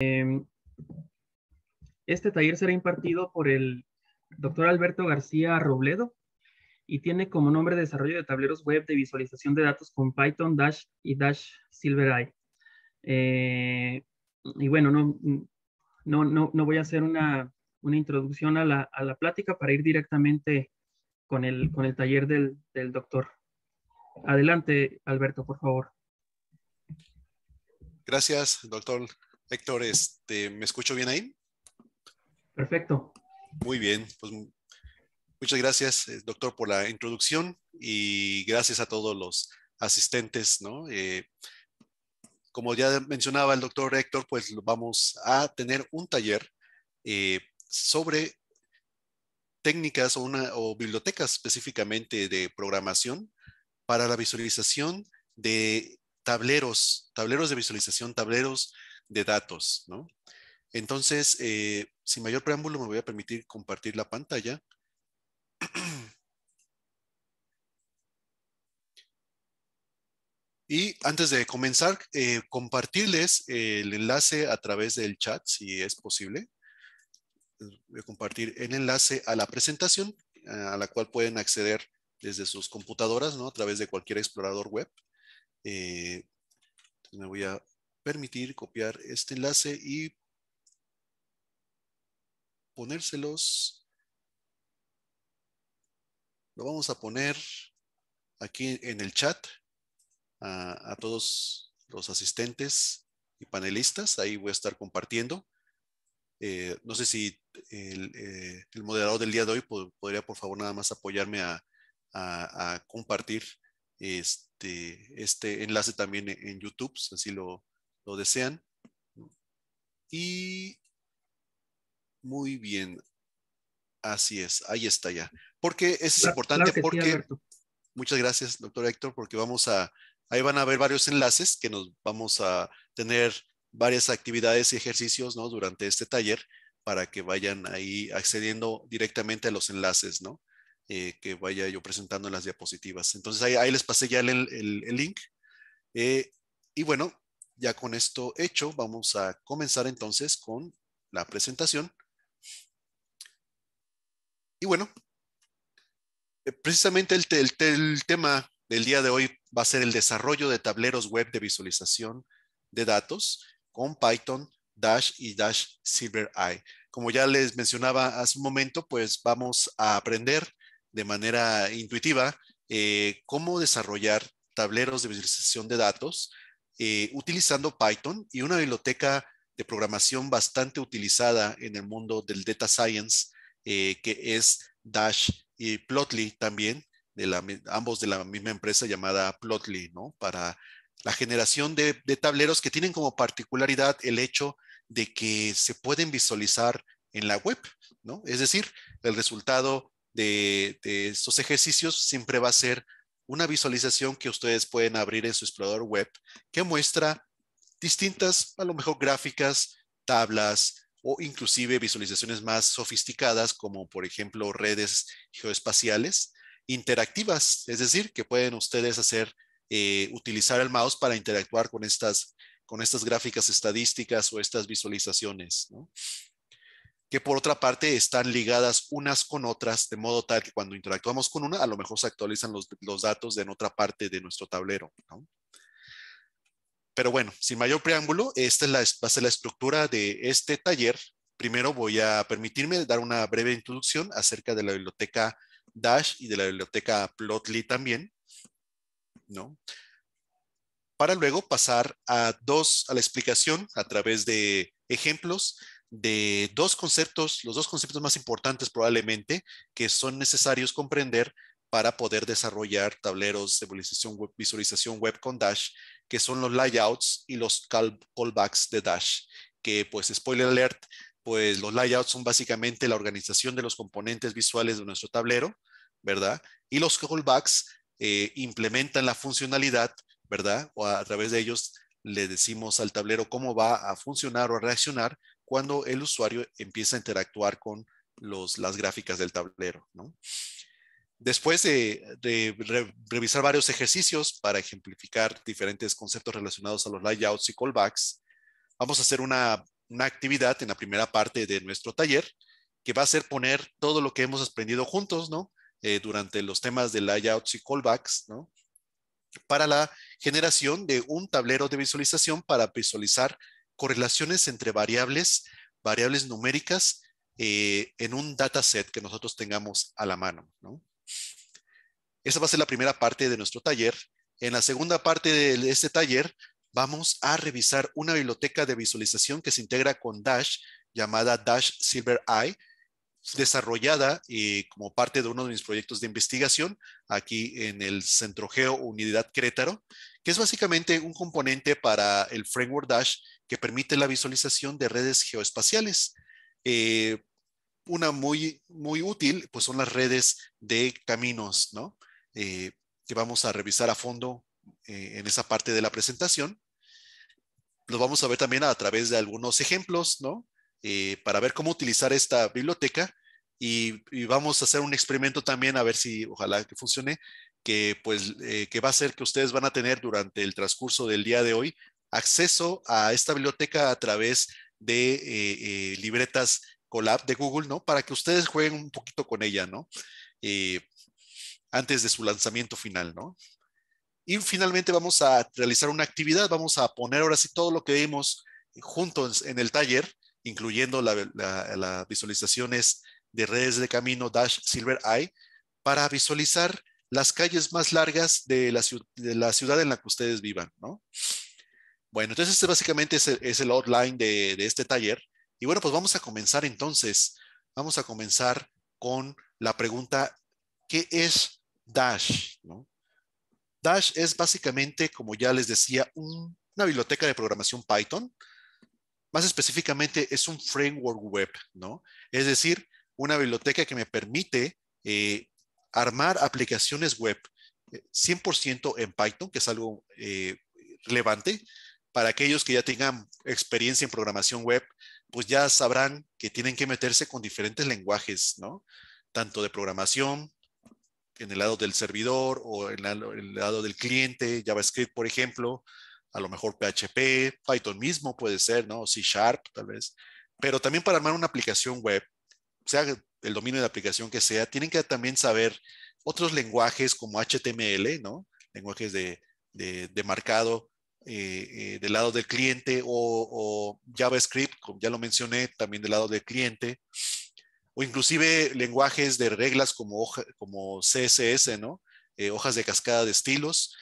Em, este taller será impartido por el doctor Alberto García Robledo y tiene como nombre Desarrollo de Tableros Web de Visualización de Datos con Python, Dash y Dash SilverEye. Eh, y bueno, no, no, no, voy a hacer una, una introducción a la, plática para ir directamente con el, con el taller del, del doctor. Adelante, Alberto, por favor. Gracias, doctor Héctor, este, ¿me escucho bien ahí? Perfecto. Muy bien, pues, muchas gracias, eh, doctor, por la introducción y gracias a todos los asistentes, eh, como ya mencionaba el doctor Héctor, pues vamos a tener un taller eh, sobre técnicas una, o bibliotecas específicamente de programación para la visualización de tableros, tableros de visualización, tableros de datos, ¿no? Entonces, eh, sin mayor preámbulo, me voy a permitir compartir la pantalla. Y antes de comenzar, eh, compartirles el enlace a través del chat, si es posible. Voy a compartir el enlace a la presentación, a la cual pueden acceder desde sus computadoras, ¿no? A través de cualquier explorador web. Eh, me voy a permitir copiar este enlace y ponérselos. Lo vamos a poner aquí en el chat a, todos los asistentes y panelistas. Ahí voy a estar compartiendo. Eh, no sé si eh, el, moderador del día de hoy podría, por favor, nada más apoyarme a, compartir este, este enlace también en, YouTube, así lo, lo desean. Y muy bien, así es, ahí está ya. Porque eso es importante porque, muchas gracias, doctor Héctor, porque vamos a, ahí van a haber varios enlaces que nos vamos a tener varias actividades y ejercicios, ¿no? Durante este taller para que vayan ahí accediendo directamente a los enlaces, ¿no? Eh, que vaya yo presentando en las diapositivas. Entonces ahí, les pasé ya el, link. Eh, y bueno, ya con esto hecho, vamos a comenzar entonces con la presentación. Y bueno, eh, precisamente el, tema del día de hoy va a ser el desarrollo de tableros web de visualización de datos con Python, Dash y Dash SilverEye. Como ya les mencionaba hace un momento, pues vamos a aprender de manera intuitiva eh, cómo desarrollar tableros de visualización de datos eh, utilizando Python y una biblioteca de programación bastante utilizada en el mundo del data science, eh, que es Dash y Plotly también, de la, ambos de la misma empresa llamada Plotly, ¿no? Para la generación de, tableros que tienen como particularidad el hecho de que se pueden visualizar en la web, ¿no? Es decir, el resultado de, de estos ejercicios siempre va a ser una visualización que ustedes pueden abrir en su explorador web que muestra distintas, a lo mejor gráficas, tablas o inclusive visualizaciones más sofisticadas como por ejemplo redes geoespaciales interactivas, es decir, que pueden ustedes hacer, eh, utilizar el mouse para interactuar con estas, con estas gráficas estadísticas o estas visualizaciones. ¿no? que por otra parte están ligadas unas con otras, de modo tal que cuando interactuamos con una, a lo mejor se actualizan los, datos de en otra parte de nuestro tablero. Pero bueno, sin mayor preámbulo, esta es la, va a ser la estructura de este taller. Primero voy a permitirme dar una breve introducción acerca de la biblioteca Dash y de la biblioteca Plotly también. ¿no? Para luego pasar a dos, a la explicación a través de ejemplos de dos conceptos, los dos conceptos más importantes probablemente que son necesarios comprender para poder desarrollar tableros de visualización web, visualización web con Dash, que son los layouts y los callbacks de Dash, que pues spoiler alert, pues los layouts son básicamente la organización de los componentes visuales de nuestro tablero, ¿verdad? Y los callbacks eh, implementan la funcionalidad, ¿verdad? O a través de ellos le decimos al tablero cómo va a funcionar o a reaccionar cuando el usuario empieza a interactuar con los, las gráficas del tablero. Después de, revisar varios ejercicios para ejemplificar diferentes conceptos relacionados a los layouts y callbacks, vamos a hacer una, actividad en la primera parte de nuestro taller que va a ser poner todo lo que hemos aprendido juntos, eh, durante los temas de layouts y callbacks, Para la generación de un tablero de visualización para visualizar correlaciones entre variables, variables numéricas eh, en un dataset que nosotros tengamos a la mano. Esa va a ser la primera parte de nuestro taller. En la segunda parte de este taller vamos a revisar una biblioteca de visualización que se integra con Dash llamada Dash Silver Eye, desarrollada eh, como parte de uno de mis proyectos de investigación aquí en el Centro Geo Unidad Querétaro, que es básicamente un componente para el framework Dash que permite la visualización de redes geoespaciales. Eh, una muy, muy útil, pues son las redes de caminos, ¿no? Eh, que vamos a revisar a fondo eh, en esa parte de la presentación. Lo vamos a ver también a través de algunos ejemplos, ¿no? para ver cómo utilizar esta biblioteca y, vamos a hacer un experimento también a ver si ojalá que funcione que pues que va a ser que ustedes van a tener durante el transcurso del día de hoy acceso a esta biblioteca a través de eh, eh, libretas Colab de Google, ¿no? Para que ustedes jueguen un poquito con ella, ¿no? Eh, antes de su lanzamiento final, ¿no? Y finalmente vamos a realizar una actividad, vamos a poner ahora sí todo lo que vimos juntos en el taller, incluyendo las visualizaciones de redes de camino Dash Silver Eye, para visualizar las calles más largas de la, de la ciudad en la que ustedes vivan, ¿no? Bueno, entonces este básicamente es el, outline de, este taller. Y bueno, pues vamos a comenzar entonces. Vamos a comenzar con la pregunta, ¿qué es Dash? Dash es básicamente, como ya les decía, una biblioteca de programación Python. Más específicamente, es un framework web, ¿no? Es decir, una biblioteca que me permite eh, armar aplicaciones web 100% eh, en Python, que es algo eh, relevante para aquellos que ya tengan experiencia en programación web, pues ya sabrán que tienen que meterse con diferentes lenguajes, ¿no? Tanto de programación, en el lado del servidor o en, el lado del cliente, JavaScript, por ejemplo, a lo mejor PHP, Python mismo puede ser, ¿no? C Sharp, tal vez. Pero también para armar una aplicación web, sea el dominio de la aplicación que sea, tienen que también saber otros lenguajes como HTML, ¿no? Lenguajes de, de marcado, eh, eh, del lado del cliente o, JavaScript, como ya lo mencioné, también del lado del cliente, o inclusive lenguajes de reglas como, CSS, ¿no? Eh, hojas de cascada de estilos.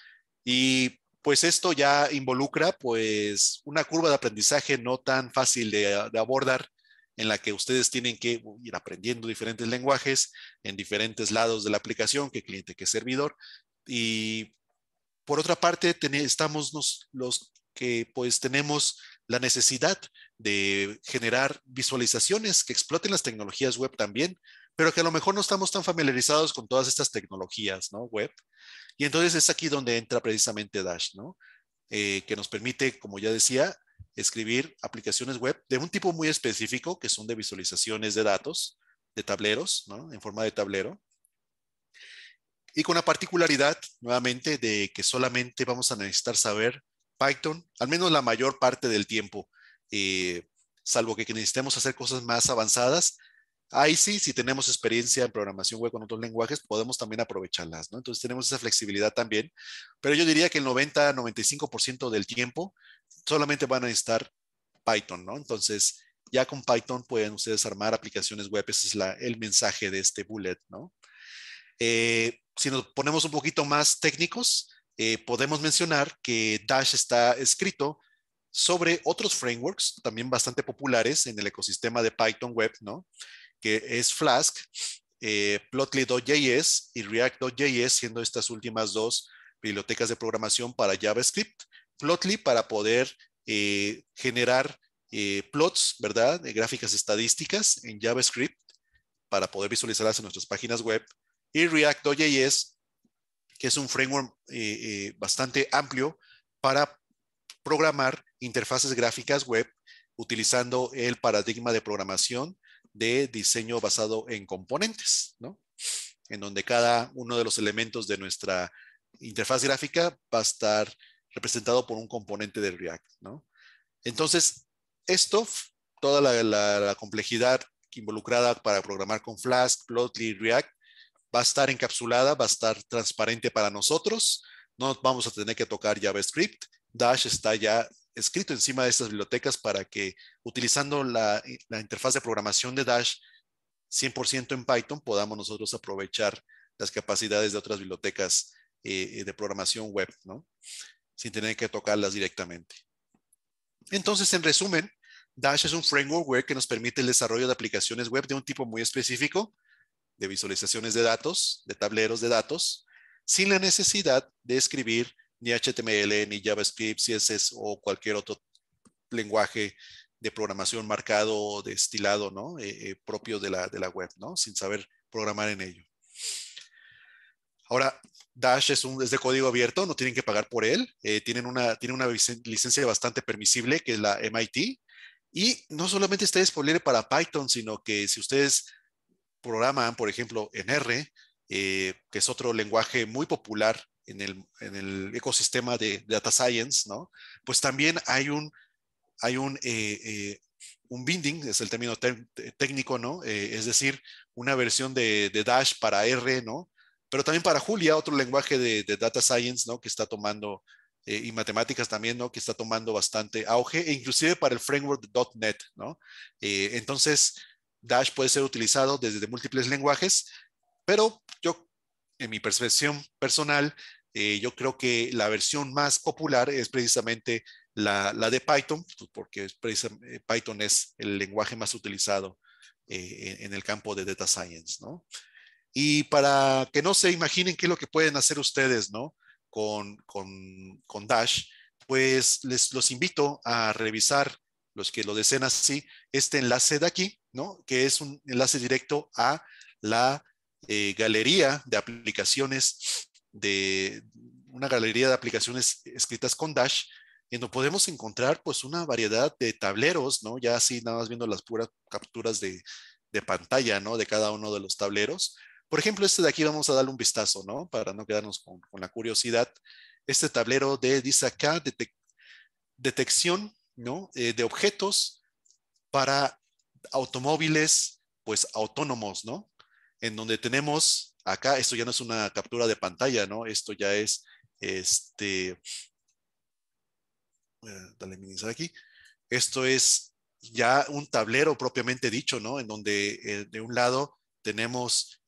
Y pues esto ya involucra pues una curva de aprendizaje no tan fácil de, de abordar en la que ustedes tienen que ir aprendiendo diferentes lenguajes en diferentes lados de la aplicación, que cliente, que servidor, y por otra parte, estamos los, que pues tenemos la necesidad de generar visualizaciones que exploten las tecnologías web también, pero que a lo mejor no estamos tan familiarizados con todas estas tecnologías ¿no? web. Y entonces es aquí donde entra precisamente Dash, eh, que nos permite, como ya decía, escribir aplicaciones web de un tipo muy específico, que son de visualizaciones de datos, de tableros, en forma de tablero, y con la particularidad nuevamente de que solamente vamos a necesitar saber Python, al menos la mayor parte del tiempo, eh, salvo que necesitemos hacer cosas más avanzadas. Ahí sí, si tenemos experiencia en programación web con otros lenguajes, podemos también aprovecharlas, ¿no? Entonces tenemos esa flexibilidad también, pero yo diría que el 90-95% del tiempo solamente van a necesitar Python, ¿no? Entonces ya con Python pueden ustedes armar aplicaciones web, ese es la, el mensaje de este bullet, ¿no? Eh, si nos ponemos un poquito más técnicos, eh, podemos mencionar que Dash está escrito sobre otros frameworks también bastante populares en el ecosistema de Python Web, ¿no? Que es Flask, eh, Plotly.js y React.js, siendo estas últimas dos bibliotecas de programación para JavaScript. Plotly para poder eh, generar plots, ¿verdad? gráficas estadísticas en JavaScript para poder visualizarlas en nuestras páginas web y React que es un framework eh, eh, bastante amplio para programar interfaces gráficas web utilizando el paradigma de programación de diseño basado en componentes, ¿no? En donde cada uno de los elementos de nuestra interfaz gráfica va a estar representado por un componente de React, ¿no? Entonces, esto, toda la, la complejidad involucrada para programar con Flask, Plotly, React, va a estar encapsulada, va a estar transparente para nosotros. No vamos a tener que tocar JavaScript. Dash está ya escrito encima de estas bibliotecas para que utilizando la, interfaz de programación de Dash 100% en Python podamos nosotros aprovechar las capacidades de otras bibliotecas eh, eh, de programación web, ¿no? Sin tener que tocarlas directamente. Entonces, en resumen, Dash es un framework web que nos permite el desarrollo de aplicaciones web de un tipo muy específico de visualizaciones de datos, de tableros de datos, sin la necesidad de escribir ni HTML, ni JavaScript, CSS o cualquier otro lenguaje de programación marcado o destilado ¿no? Eh, eh, propio de la, web, ¿no? Sin saber programar en ello. Ahora, Dash es, un, de código abierto, no tienen que pagar por él. Eh, tienen, una, tienen una licencia bastante permisible, que es la MIT. Y no solamente está disponible para Python, sino que si ustedes programa por ejemplo, en R, eh, que es otro lenguaje muy popular en el, ecosistema de, data science, ¿no? Pues también hay un, hay un, eh, eh, un binding, es el término técnico, ¿no? es decir, una versión de, Dash para R, ¿no? Pero también para Julia, otro lenguaje de, data science, ¿no? Que está tomando, y matemáticas también, ¿no? Que está tomando bastante auge, e inclusive para el framework .NET, ¿no? entonces, Dash puede ser utilizado desde múltiples lenguajes, pero yo, en mi percepción personal, eh, yo creo que la versión más popular es precisamente la, de Python, pues, porque eh, Python es el lenguaje más utilizado eh, en el campo de Data Science, ¿no? Y para que no se imaginen qué es lo que pueden hacer ustedes, ¿no? Con, con Dash, pues les los invito a revisar los que lo deseen así, este enlace de aquí, ¿no? Que es un enlace directo a la eh, galería de aplicaciones de una galería de aplicaciones escritas con Dash, en donde podemos encontrar pues una variedad de tableros, ¿no? Ya así nada más viendo las puras capturas de, pantalla, ¿no? De cada uno de los tableros. Por ejemplo, este de aquí vamos a darle un vistazo, ¿no? Para no quedarnos con, la curiosidad. Este tablero de dice acá, detección ¿no? Eh, de objetos para automóviles, pues autónomos, ¿no? En donde tenemos acá, esto ya no es una captura de pantalla, ¿no? Esto ya es, este, eh, aquí. Esto es ya un tablero propiamente dicho, ¿no? En donde eh, de un lado tenemos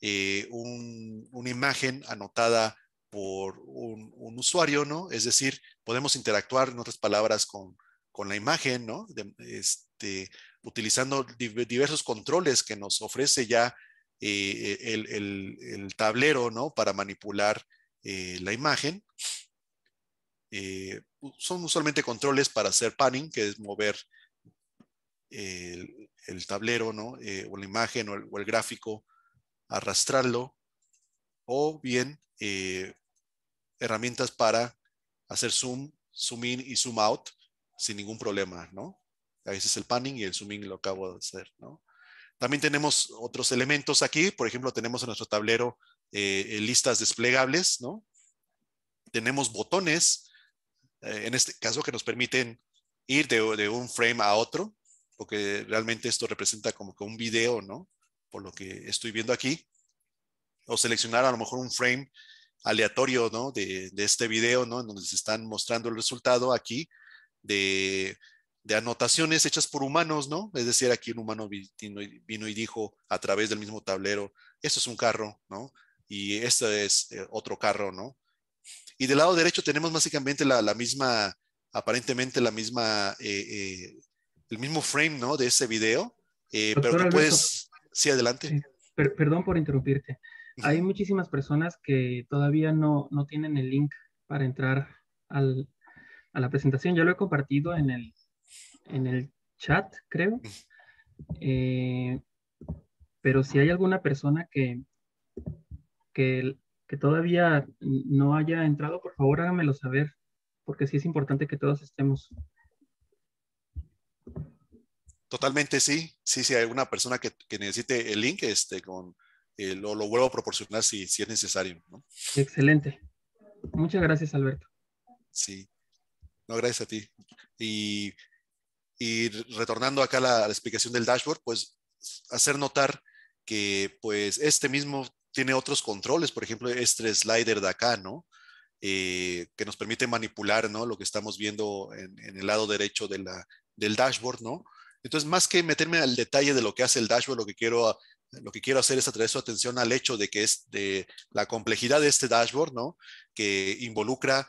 una imagen anotada por un, un, usuario, ¿no? Es decir, podemos interactuar, en otras palabras, con, con la imagen, ¿no? este, utilizando diversos controles que nos ofrece ya eh, e-, el, tablero, ¿no? Para manipular eh, la imagen. Eh, son usualmente controles para hacer panning, que es mover el, tablero, ¿no? o la imagen o el, gráfico, arrastrarlo, o bien herramientas para hacer zoom, zoom in y zoom out, sin ningún problema, ¿no? A veces el panning y el zooming lo acabo de hacer, ¿no? También tenemos otros elementos aquí, por ejemplo, tenemos en nuestro tablero eh, eh, listas desplegables, ¿no? Tenemos botones, eh, en este caso, que nos permiten ir de, un frame a otro, porque realmente esto representa como que un video, ¿no? Por lo que estoy viendo aquí. O seleccionar a lo mejor un frame aleatorio, ¿no? De, de este video, ¿no? En donde se están mostrando el resultado aquí de, anotaciones hechas por humanos, ¿no? Es decir, aquí un humano vino y, dijo a través del mismo tablero, esto es un carro, ¿no? Y esto es eh, otro carro, ¿no? Y del lado derecho tenemos básicamente la, misma, aparentemente la misma, eh, eh, el mismo frame, ¿no? De ese video, pero que puedes, sí, adelante. perdón por interrumpirte. Hay muchísimas personas que todavía no tienen el link para entrar al, la presentación. ya lo he compartido en el, en el chat, creo. Eh, pero si hay alguna persona que, que, que, todavía no haya entrado, por favor háganmelo saber, porque sí es importante que todos estemos. Totalmente sí, sí, si hay alguna persona que, necesite el link, este, con, eh, lo, vuelvo a proporcionar si, es necesario. Excelente. Muchas gracias, Alberto. Sí. No, gracias a ti. Y, y retornando acá a la, explicación del dashboard, pues hacer notar que pues este mismo tiene otros controles, por ejemplo, este slider de acá, ¿no? Eh, que nos permite manipular, ¿no? Lo que estamos viendo en, el lado derecho de la, del dashboard, ¿no? Entonces, más que meterme al detalle de lo que hace el dashboard, lo que quiero, lo que quiero hacer es atraer su atención al hecho de que es de la complejidad de este dashboard, ¿no? Que involucra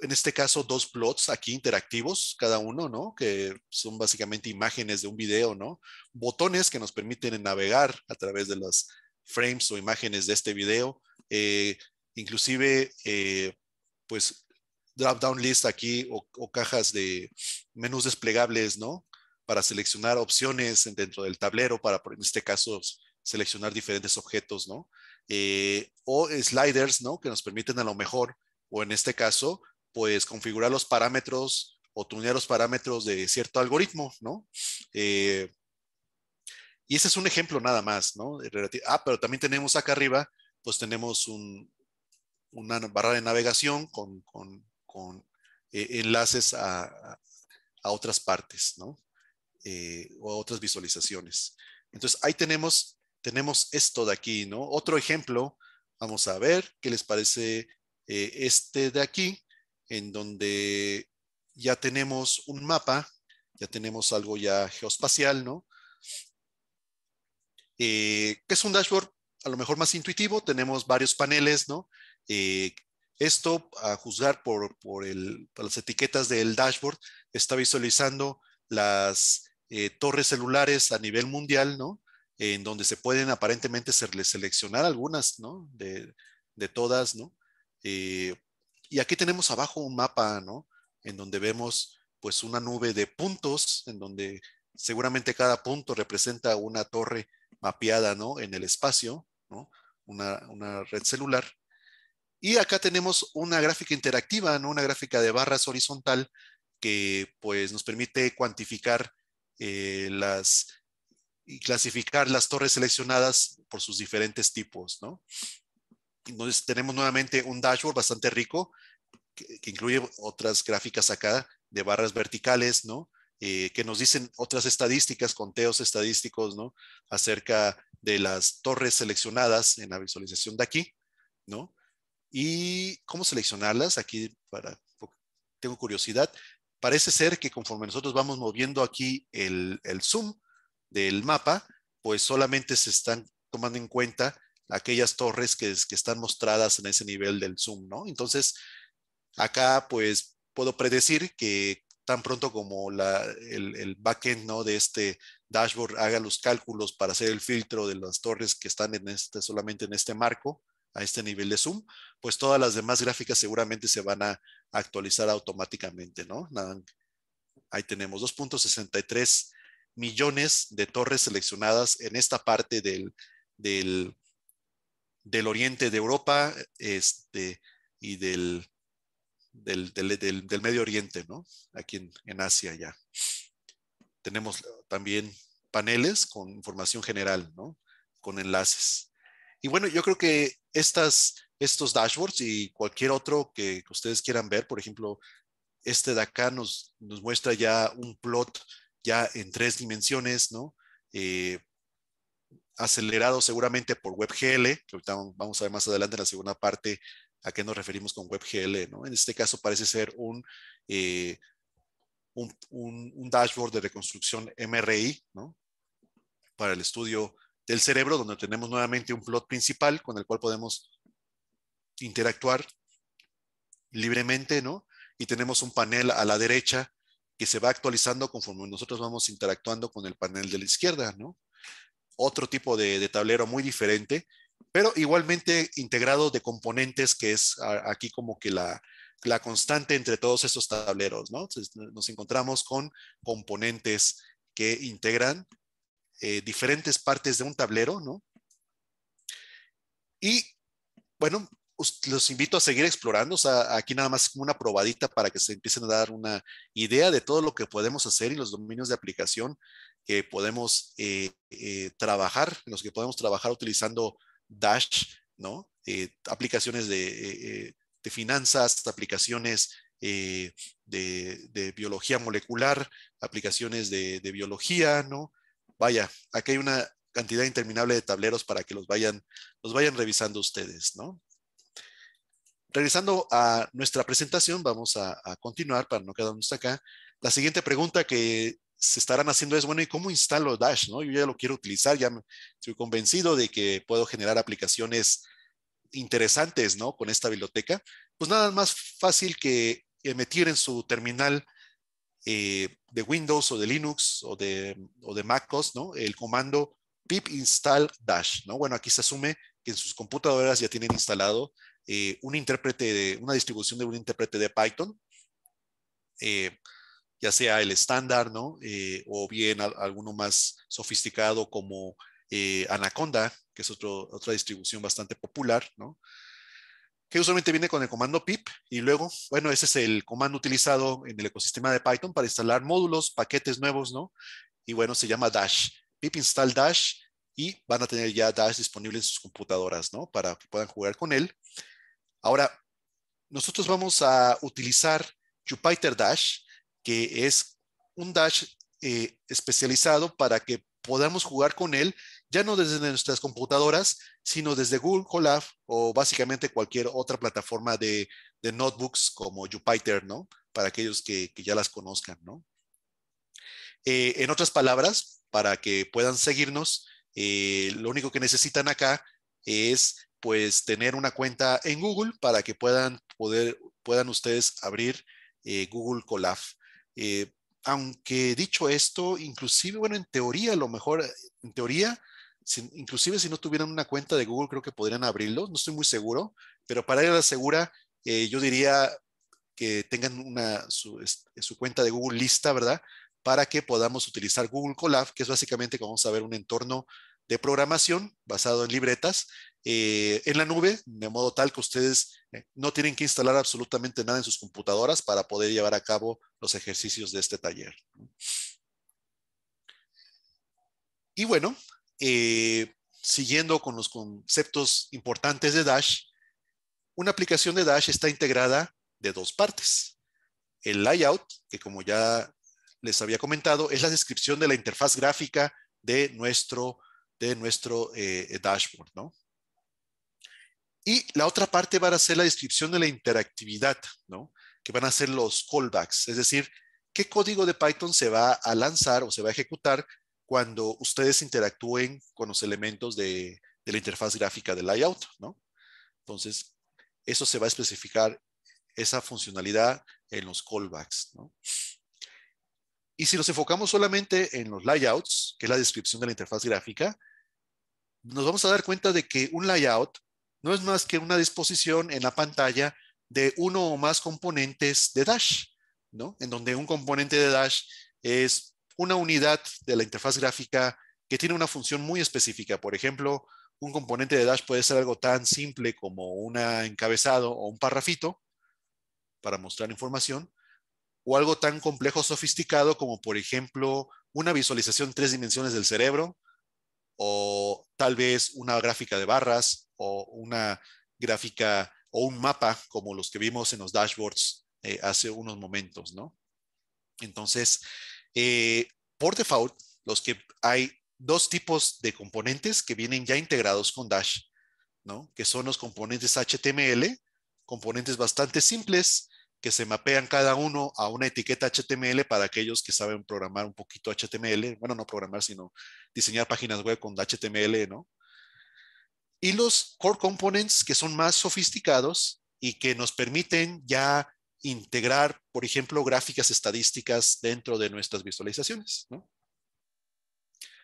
en este caso, dos plots aquí interactivos, cada uno, ¿no? Que son básicamente imágenes de un video, ¿no? Botones que nos permiten navegar a través de las frames o imágenes de este video. Eh, inclusive, eh, pues, drop-down list aquí o, cajas de menús desplegables, ¿no? Para seleccionar opciones dentro del tablero, para, en este caso, seleccionar diferentes objetos, ¿no? Eh, o sliders, ¿no? Que nos permiten a lo mejor, o en este caso, pues configurar los parámetros o tunear los parámetros de cierto algoritmo, ¿no? Eh, y ese es un ejemplo nada más, ¿no? Ah, pero también tenemos acá arriba, pues tenemos una barra de navegación con, eh, enlaces a, otras partes, ¿no? Eh, o a otras visualizaciones. Entonces, ahí tenemos, tenemos esto de aquí, ¿no? Otro ejemplo, vamos a ver qué les parece este de aquí en donde ya tenemos un mapa, ya tenemos algo ya geoespacial, ¿no? Eh, que es un dashboard a lo mejor más intuitivo, tenemos varios paneles, ¿no? Eh, esto, a juzgar por, el, las etiquetas del dashboard, está visualizando las eh, torres celulares a nivel mundial, ¿no? En donde se pueden aparentemente seleccionar algunas, ¿no? De, todas, ¿no? Y aquí tenemos abajo un mapa, ¿no? En donde vemos pues una nube de puntos, en donde seguramente cada punto representa una torre mapeada, ¿no? En el espacio, ¿no? Una, una red celular. Y acá tenemos una gráfica interactiva, ¿no? Una gráfica de barras horizontal que pues nos permite cuantificar eh, las y clasificar las torres seleccionadas por sus diferentes tipos, ¿no? Entonces tenemos nuevamente un dashboard bastante rico que, incluye otras gráficas acá de barras verticales, ¿no? Eh, que nos dicen otras estadísticas, conteos estadísticos, ¿no? Acerca de las torres seleccionadas en la visualización de aquí, ¿no? Y cómo seleccionarlas aquí para, tengo curiosidad. Parece ser que conforme nosotros vamos moviendo aquí el, el zoom del mapa, pues solamente se están tomando en cuenta aquellas torres que, que están mostradas en ese nivel del zoom, ¿no? Entonces, Acá pues puedo predecir que tan pronto como el, backend ¿no? de este dashboard haga los cálculos para hacer el filtro de las torres que están este, solamente en este marco, a este nivel de zoom, pues todas las demás gráficas seguramente se van a actualizar automáticamente, ¿no? Ahí tenemos 2.63 millones de torres seleccionadas en esta parte del, del, del oriente de Europa este, y del del, Medio Oriente, ¿no? Aquí en, Asia ya. Tenemos también paneles con información general, ¿no? Con enlaces. Y bueno, yo creo que estas, estos dashboards y cualquier otro que, ustedes quieran ver, por ejemplo, este de acá nos, nos muestra ya un plot ya en tres dimensiones, ¿no? Eh, acelerado seguramente por WebGL, que ahorita vamos a ver más adelante en la segunda parte a qué nos referimos con WebGL. ¿no? En este caso parece ser un, eh, dashboard de reconstrucción MRI para el estudio del cerebro, donde tenemos nuevamente un plot principal con el cual podemos interactuar libremente, ¿no? Y tenemos un panel a la derecha que se va actualizando conforme nosotros vamos interactuando con el panel de la izquierda, Otro tipo de, de tablero muy diferente pero igualmente integrado de componentes, que es aquí como que la, constante entre todos estos tableros, ¿no? nos encontramos con componentes que integran eh, diferentes partes de un tablero, ¿no? Y, bueno, los invito a seguir explorando, o sea, aquí nada más como una probadita para que se empiecen a dar una idea de todo lo que podemos hacer y los dominios de aplicación que podemos eh, eh, trabajar, los que podemos trabajar utilizando Dash, ¿no? Eh, aplicaciones eh, eh, de, finanzas, aplicaciones de, biología molecular, aplicaciones de, biología, ¿no? Vaya, aquí hay una cantidad interminable de tableros para que los vayan, los vayan revisando ustedes, ¿no? Regresando a nuestra presentación, vamos a, a continuar para no quedarnos acá. La siguiente pregunta que se estarán haciendo es, bueno, ¿y cómo instalo Dash? ¿no? Yo ya lo quiero utilizar, ya estoy convencido de que puedo generar aplicaciones interesantes, ¿no? Con esta biblioteca. Pues nada más fácil que emitir eh, en su terminal eh, de Windows o de Linux o de, de MacOS, ¿no? El comando pip install dash, ¿no? Bueno, aquí se asume que en sus computadoras ya tienen instalado eh, un intérprete, de, una distribución de un intérprete de Python ya sea el estándar, ¿no? Eh, o bien alguno más sofisticado como eh, Anaconda, que es otra distribución bastante popular, ¿no? Que usualmente viene con el comando pip y luego, bueno, ese es el comando utilizado en el ecosistema de Python para instalar módulos, paquetes nuevos, ¿no? Y bueno, se llama Dash, pip install Dash y van a tener ya Dash disponible en sus computadoras, ¿no? Para que puedan jugar con él. Ahora, nosotros vamos a utilizar Jupyter Dash que es un dash eh, especializado para que podamos jugar con él, ya no desde nuestras computadoras, sino desde Google Colab o básicamente cualquier otra plataforma de, notebooks como Jupyter, ¿no? Para aquellos que, ya las conozcan, ¿no? Eh, en otras palabras, para que puedan seguirnos, eh, lo único que necesitan acá es pues tener una cuenta en Google para que puedan poder, puedan ustedes abrir Google Colab. Eh, aunque dicho esto, inclusive, bueno, en teoría, a lo mejor, en teoría, inclusive si no tuvieran una cuenta de Google, creo que podrían abrirlo, no estoy muy seguro, pero para ir a la segura, eh, yo diría que tengan una, su, su, cuenta de Google lista, ¿verdad? Para que podamos utilizar Google Colab, que es básicamente, como vamos a ver, un entorno de programación basado en libretas eh, en la nube, de modo tal que ustedes eh, no tienen que instalar absolutamente nada en sus computadoras para poder llevar a cabo los ejercicios de este taller. Y bueno, eh, siguiendo con los conceptos importantes de Dash, una aplicación de Dash está integrada de dos partes. El layout, que como ya les había comentado, es la descripción de la interfaz gráfica de nuestro, de nuestro dashboard, ¿no? Y la otra parte va a ser la descripción de la interactividad, ¿no? que van a ser los callbacks, es decir, qué código de Python se va a lanzar o se va a ejecutar cuando ustedes interactúen con los elementos de, la interfaz gráfica del layout. ¿no? Entonces, eso se va a especificar, esa funcionalidad en los callbacks. ¿no? Y si nos enfocamos solamente en los layouts, que es la descripción de la interfaz gráfica, nos vamos a dar cuenta de que un layout no es más que una disposición en la pantalla de uno o más componentes de Dash, ¿no? En donde un componente de Dash es una unidad de la interfaz gráfica que tiene una función muy específica. Por ejemplo, un componente de Dash puede ser algo tan simple como un encabezado o un parrafito para mostrar información, o algo tan complejo, sofisticado como, por ejemplo, una visualización tres dimensiones del cerebro, o tal vez una gráfica de barras, o una gráfica o un mapa como los que vimos en los dashboards eh, hace unos momentos, ¿no? Entonces, eh, por default, los que hay dos tipos de componentes que vienen ya integrados con Dash, ¿no? Que son los componentes HTML, componentes bastante simples, que se mapean cada uno a una etiqueta HTML para aquellos que saben programar un poquito HTML, bueno, no programar, sino diseñar páginas web con HTML, ¿no? y los core components que son más sofisticados y que nos permiten ya integrar, por ejemplo, gráficas estadísticas dentro de nuestras visualizaciones, ¿no?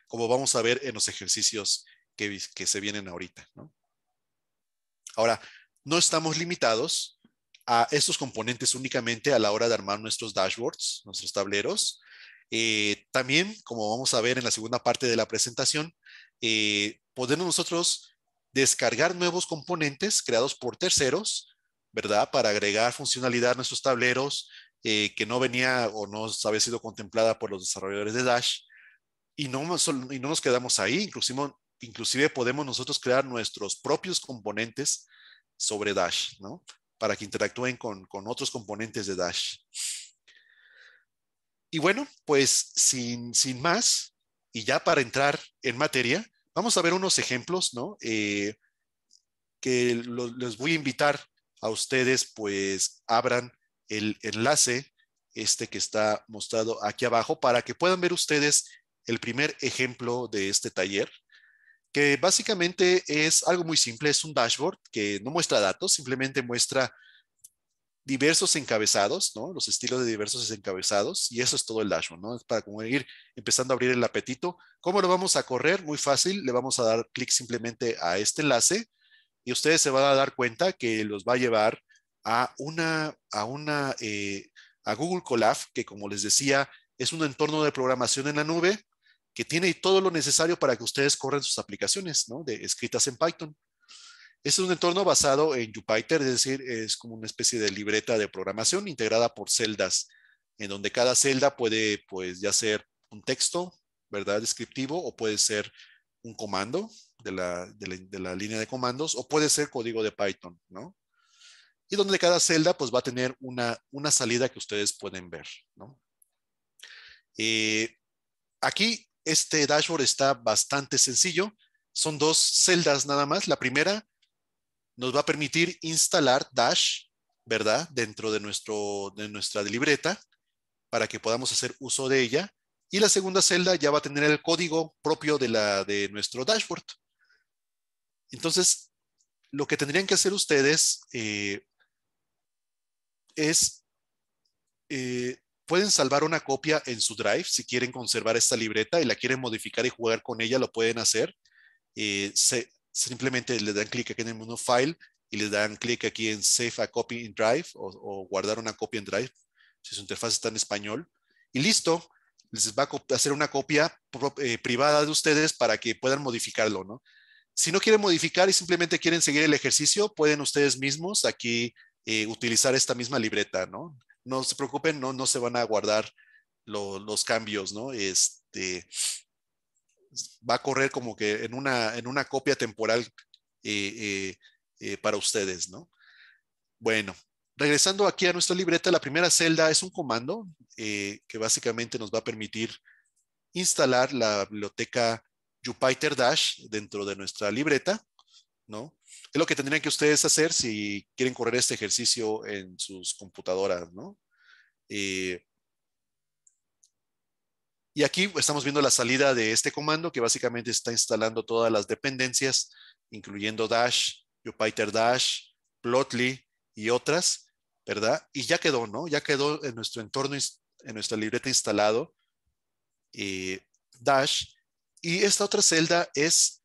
Como vamos a ver en los ejercicios que, se vienen ahorita, ¿no? Ahora, no estamos limitados a estos componentes únicamente a la hora de armar nuestros dashboards, nuestros tableros. Eh, también, como vamos a ver en la segunda parte de la presentación, eh, podemos nosotros descargar nuevos componentes creados por terceros, ¿verdad? Para agregar funcionalidad a nuestros tableros eh, que no venía o no había sido contemplada por los desarrolladores de Dash. Y no, nos quedamos ahí, inclusive, inclusive podemos nosotros crear nuestros propios componentes sobre Dash, ¿no? Para que interactúen con, otros componentes de Dash. Y bueno, pues sin más, y ya para entrar en materia, Vamos a ver unos ejemplos, ¿no? Eh, que les voy a invitar a ustedes, pues abran el enlace, este que está mostrado aquí abajo, para que puedan ver ustedes el primer ejemplo de este taller, que básicamente es algo muy simple, es un dashboard que no muestra datos, simplemente muestra diversos encabezados, ¿no? Los estilos de diversos encabezados y eso es todo el dashboard, ¿no? para como ir empezando a abrir el apetito. ¿Cómo lo vamos a correr? Muy fácil, le vamos a dar clic simplemente a este enlace y ustedes se van a dar cuenta que los va a llevar a una, a una, eh, a Google Colab, que como les decía, es un entorno de programación en la nube que tiene todo lo necesario para que ustedes corran sus aplicaciones, De escritas en Python. Este es un entorno basado en Jupyter, es decir, es como una especie de libreta de programación integrada por celdas, en donde cada celda puede, pues, ya ser un texto, ¿verdad? Descriptivo, o puede ser un comando de la, línea de comandos, o puede ser código de Python, ¿no? Y donde cada celda, pues, va a tener una, salida que ustedes pueden ver, ¿no? Eh, aquí este dashboard está bastante sencillo. Son dos celdas nada más. La primera nos va a permitir instalar Dash, ¿verdad? Dentro de, nuestro, de nuestra libreta para que podamos hacer uso de ella. Y la segunda celda ya va a tener el código propio de, la, de nuestro dashboard. Entonces, lo que tendrían que hacer ustedes eh, es, eh, pueden salvar una copia en su drive si quieren conservar esta libreta y la quieren modificar y jugar con ella, lo pueden hacer. Eh, se, simplemente le dan clic aquí en el menú File y le dan clic aquí en Save a Copy in Drive o, guardar una copia en Drive, si su interfaz está en español. Y listo, les va a hacer una copia eh, privada de ustedes para que puedan modificarlo, ¿no? Si no quieren modificar y simplemente quieren seguir el ejercicio, pueden ustedes mismos aquí eh, utilizar esta misma libreta, ¿no? No se preocupen, no, no se van a guardar los cambios, ¿no? Este, va a correr como que en una, en una copia temporal eh, eh, eh, para ustedes, ¿no? Bueno, regresando aquí a nuestra libreta, la primera celda es un comando que básicamente nos va a permitir instalar la biblioteca Jupyter Dash dentro de nuestra libreta, ¿no? Es lo que tendrían que ustedes hacer si quieren correr este ejercicio en sus computadoras, ¿no? Y aquí estamos viendo la salida de este comando que básicamente está instalando todas las dependencias, incluyendo Dash, Jupyter Dash, Plotly y otras, ¿verdad? Y ya quedó, ¿no? Ya quedó en nuestro entorno, en nuestra libreta instalado eh, Dash. Y esta otra celda es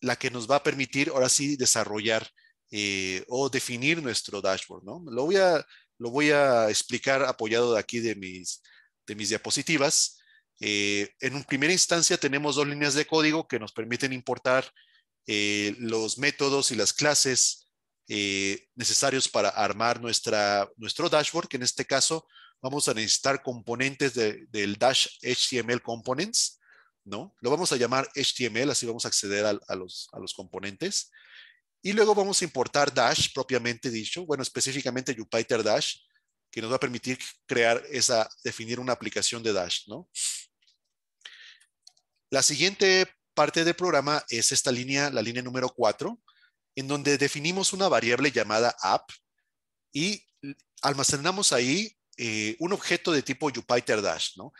la que nos va a permitir ahora sí desarrollar eh, o definir nuestro dashboard, ¿no? Lo voy a, lo voy a explicar apoyado de aquí de mis, de mis diapositivas eh, en primera instancia tenemos dos líneas de código que nos permiten importar eh, los métodos y las clases eh, necesarios para armar nuestra, nuestro dashboard, que en este caso vamos a necesitar componentes del dash HTML components, ¿no? Lo vamos a llamar HTML, así vamos a acceder a, los, a los componentes. Y luego vamos a importar Dash, propiamente dicho, bueno, específicamente Jupyter Dash, que nos va a permitir crear esa, definir una aplicación de Dash, ¿no? La siguiente parte del programa es esta línea, la línea número 4, en donde definimos una variable llamada app y almacenamos ahí eh, un objeto de tipo Jupyter Dash. ¿no?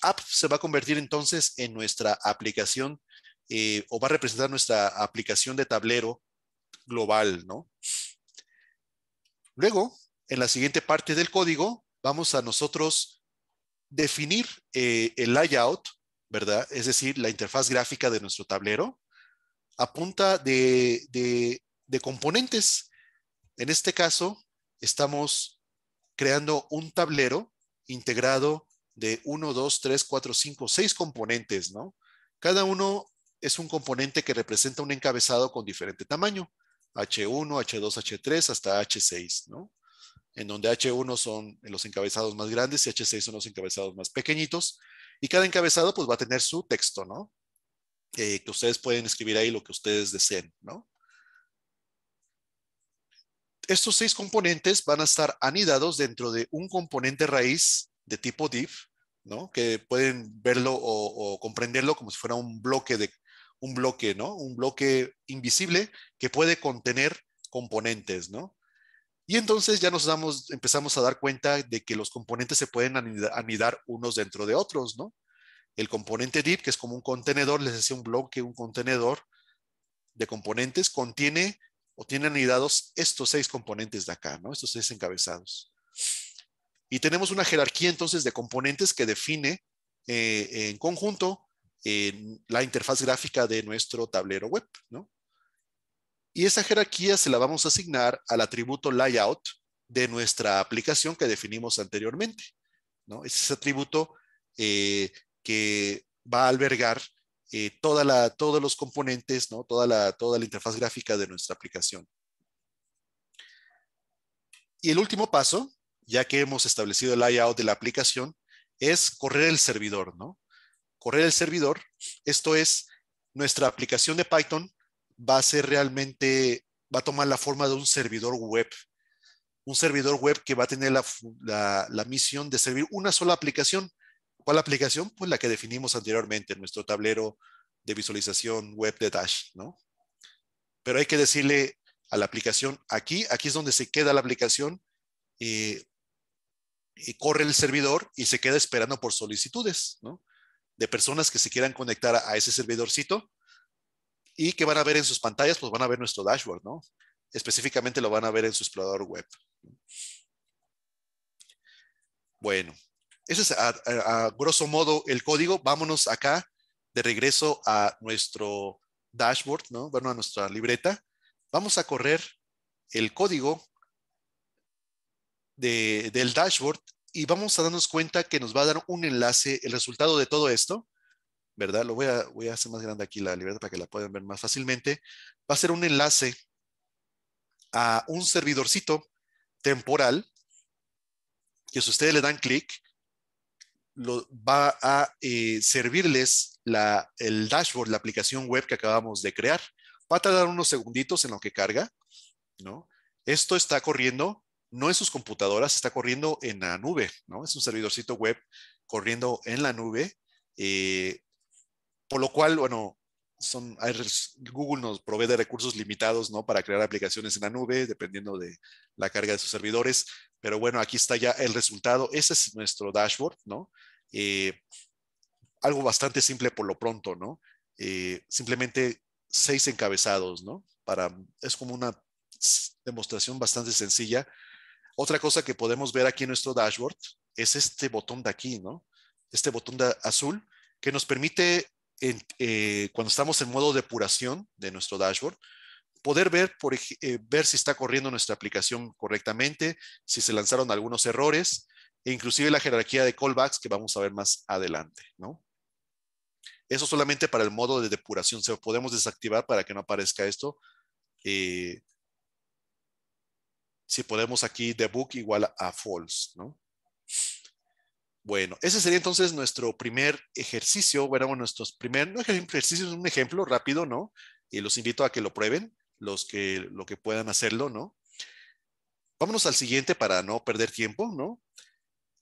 app se va a convertir entonces en nuestra aplicación eh, o va a representar nuestra aplicación de tablero global. ¿no? Luego, en la siguiente parte del código, vamos a nosotros definir eh, el layout ¿verdad? Es decir, la interfaz gráfica de nuestro tablero apunta de, componentes. En este caso, estamos creando un tablero integrado de 1, 2, 3, 4, 5, 6 componentes, ¿no? Cada uno es un componente que representa un encabezado con diferente tamaño, H1, H2, H3 hasta H6, En donde H1 son los encabezados más grandes y H6 son los encabezados más pequeñitos, y cada encabezado pues va a tener su texto, ¿no? Eh, que ustedes pueden escribir ahí lo que ustedes deseen, ¿no? Estos seis componentes van a estar anidados dentro de un componente raíz de tipo div, ¿no? Que pueden verlo o, o comprenderlo como si fuera un bloque de un bloque, ¿no? Un bloque invisible que puede contener componentes, ¿no? Y entonces ya nos damos, empezamos a dar cuenta de que los componentes se pueden anidar, unos dentro de otros, ¿no? El componente div, que es como un contenedor, les decía un bloque, un contenedor de componentes, contiene o tiene anidados estos seis componentes de acá, ¿no? Estos seis encabezados. Y tenemos una jerarquía entonces de componentes que define eh, en conjunto eh, la interfaz gráfica de nuestro tablero web, ¿no? Y esa jerarquía se la vamos a asignar al atributo layout de nuestra aplicación que definimos anteriormente. ¿no? Es ese atributo eh, que va a albergar eh, toda la, todos los componentes, ¿no? toda, la, toda la interfaz gráfica de nuestra aplicación. Y el último paso, ya que hemos establecido el layout de la aplicación, es correr el servidor. ¿no? Correr el servidor, esto es, nuestra aplicación de Python va a ser realmente, va a tomar la forma de un servidor web. Un servidor web que va a tener la, misión de servir una sola aplicación. ¿Cuál aplicación? Pues la que definimos anteriormente, nuestro tablero de visualización web de Dash, ¿no? Pero hay que decirle a la aplicación aquí, aquí es donde se queda la aplicación eh, y, corre el servidor y se queda esperando por solicitudes, ¿no? De personas que se quieran conectar a ese servidorcito ¿Y que van a ver en sus pantallas? Pues van a ver nuestro dashboard, ¿no? Específicamente lo van a ver en su explorador web. Bueno, ese es a, grosso modo el código. Vámonos acá de regreso a nuestro dashboard, ¿no? Bueno, a nuestra libreta. Vamos a correr el código del dashboard y vamos a darnos cuenta que nos va a dar un enlace, el resultado de todo esto ¿verdad? Lo voy a, voy a hacer más grande aquí la libertad para que la puedan ver más fácilmente. Va a ser un enlace a un servidorcito temporal que si ustedes le dan clic, lo, va a eh, servirles la, el dashboard, la aplicación web que acabamos de crear. Va a tardar unos segunditos en lo que carga, ¿no? Esto está corriendo, no en sus computadoras, está corriendo en la nube, ¿no? Es un servidorcito web corriendo en la nube. Eh, por lo cual, bueno, son, Google nos provee de recursos limitados ¿no? para crear aplicaciones en la nube, dependiendo de la carga de sus servidores. Pero bueno, aquí está ya el resultado. Ese es nuestro dashboard, ¿no? Eh, algo bastante simple por lo pronto, ¿no? Eh, simplemente seis encabezados, ¿no? Para, es como una demostración bastante sencilla. Otra cosa que podemos ver aquí en nuestro dashboard es este botón de aquí, ¿no? Este botón azul que nos permite eh, cuando estamos en modo depuración de nuestro dashboard, poder ver, por, eh, ver si está corriendo nuestra aplicación correctamente, si se lanzaron algunos errores, e inclusive la jerarquía de callbacks que vamos a ver más adelante, ¿no? Eso solamente para el modo de depuración. Se lo podemos desactivar para que no aparezca esto. Eh, si podemos aquí debug igual a false, ¿no? Bueno, ese sería entonces nuestro primer ejercicio, bueno, nuestros primer, no ejercicio, es un ejemplo rápido, ¿no? Y los invito a que lo prueben, los que, lo que puedan hacerlo, ¿no? Vámonos al siguiente para no perder tiempo, ¿no?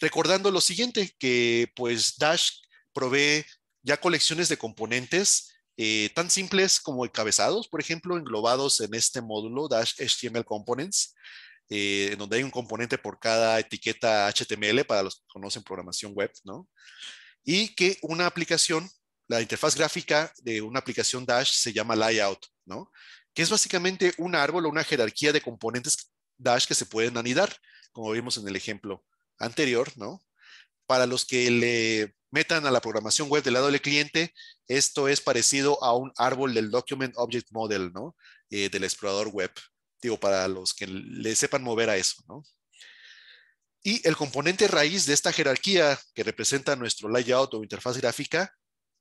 Recordando lo siguiente, que pues Dash provee ya colecciones de componentes eh, tan simples como encabezados, por ejemplo, englobados en este módulo Dash HTML Components, eh, en donde hay un componente por cada etiqueta HTML para los que conocen programación web, ¿no? Y que una aplicación, la interfaz gráfica de una aplicación Dash se llama layout, ¿no? Que es básicamente un árbol o una jerarquía de componentes Dash que se pueden anidar, como vimos en el ejemplo anterior, ¿no? Para los que le metan a la programación web del lado del cliente, esto es parecido a un árbol del Document Object Model, ¿no? Eh, del explorador web digo, para los que le sepan mover a eso, ¿no? Y el componente raíz de esta jerarquía que representa nuestro layout o interfaz gráfica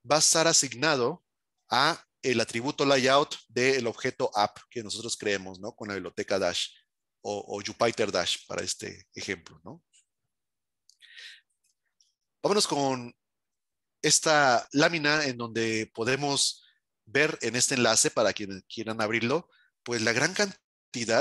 va a estar asignado a el atributo layout del objeto app que nosotros creemos, ¿no? Con la biblioteca Dash o, o Jupyter Dash para este ejemplo, ¿no? Vámonos con esta lámina en donde podemos ver en este enlace, para quienes quieran abrirlo, pues la gran cantidad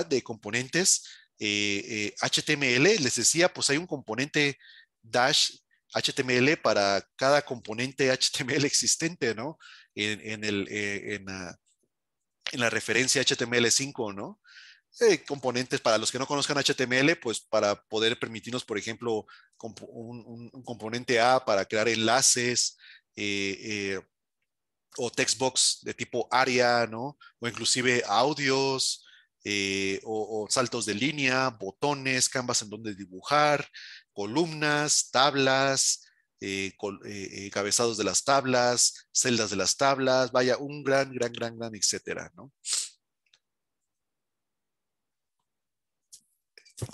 de componentes HTML. Eh, eh, les decía, pues hay un componente dash HTML para cada componente HTML existente, ¿no? En, el, eh, en, la referencia HTML5, ¿no? componentes, para los que no conozcan HTML, pues para poder permitirnos, por ejemplo, un, componente A para crear enlaces eh, o textbox de tipo área, ¿no? O inclusive audios eh, o, saltos de línea, botones, canvas en donde dibujar, columnas, tablas, eh, eh, cabezados de las tablas, celdas de las tablas, vaya, un gran, gran, gran, gran, etcétera,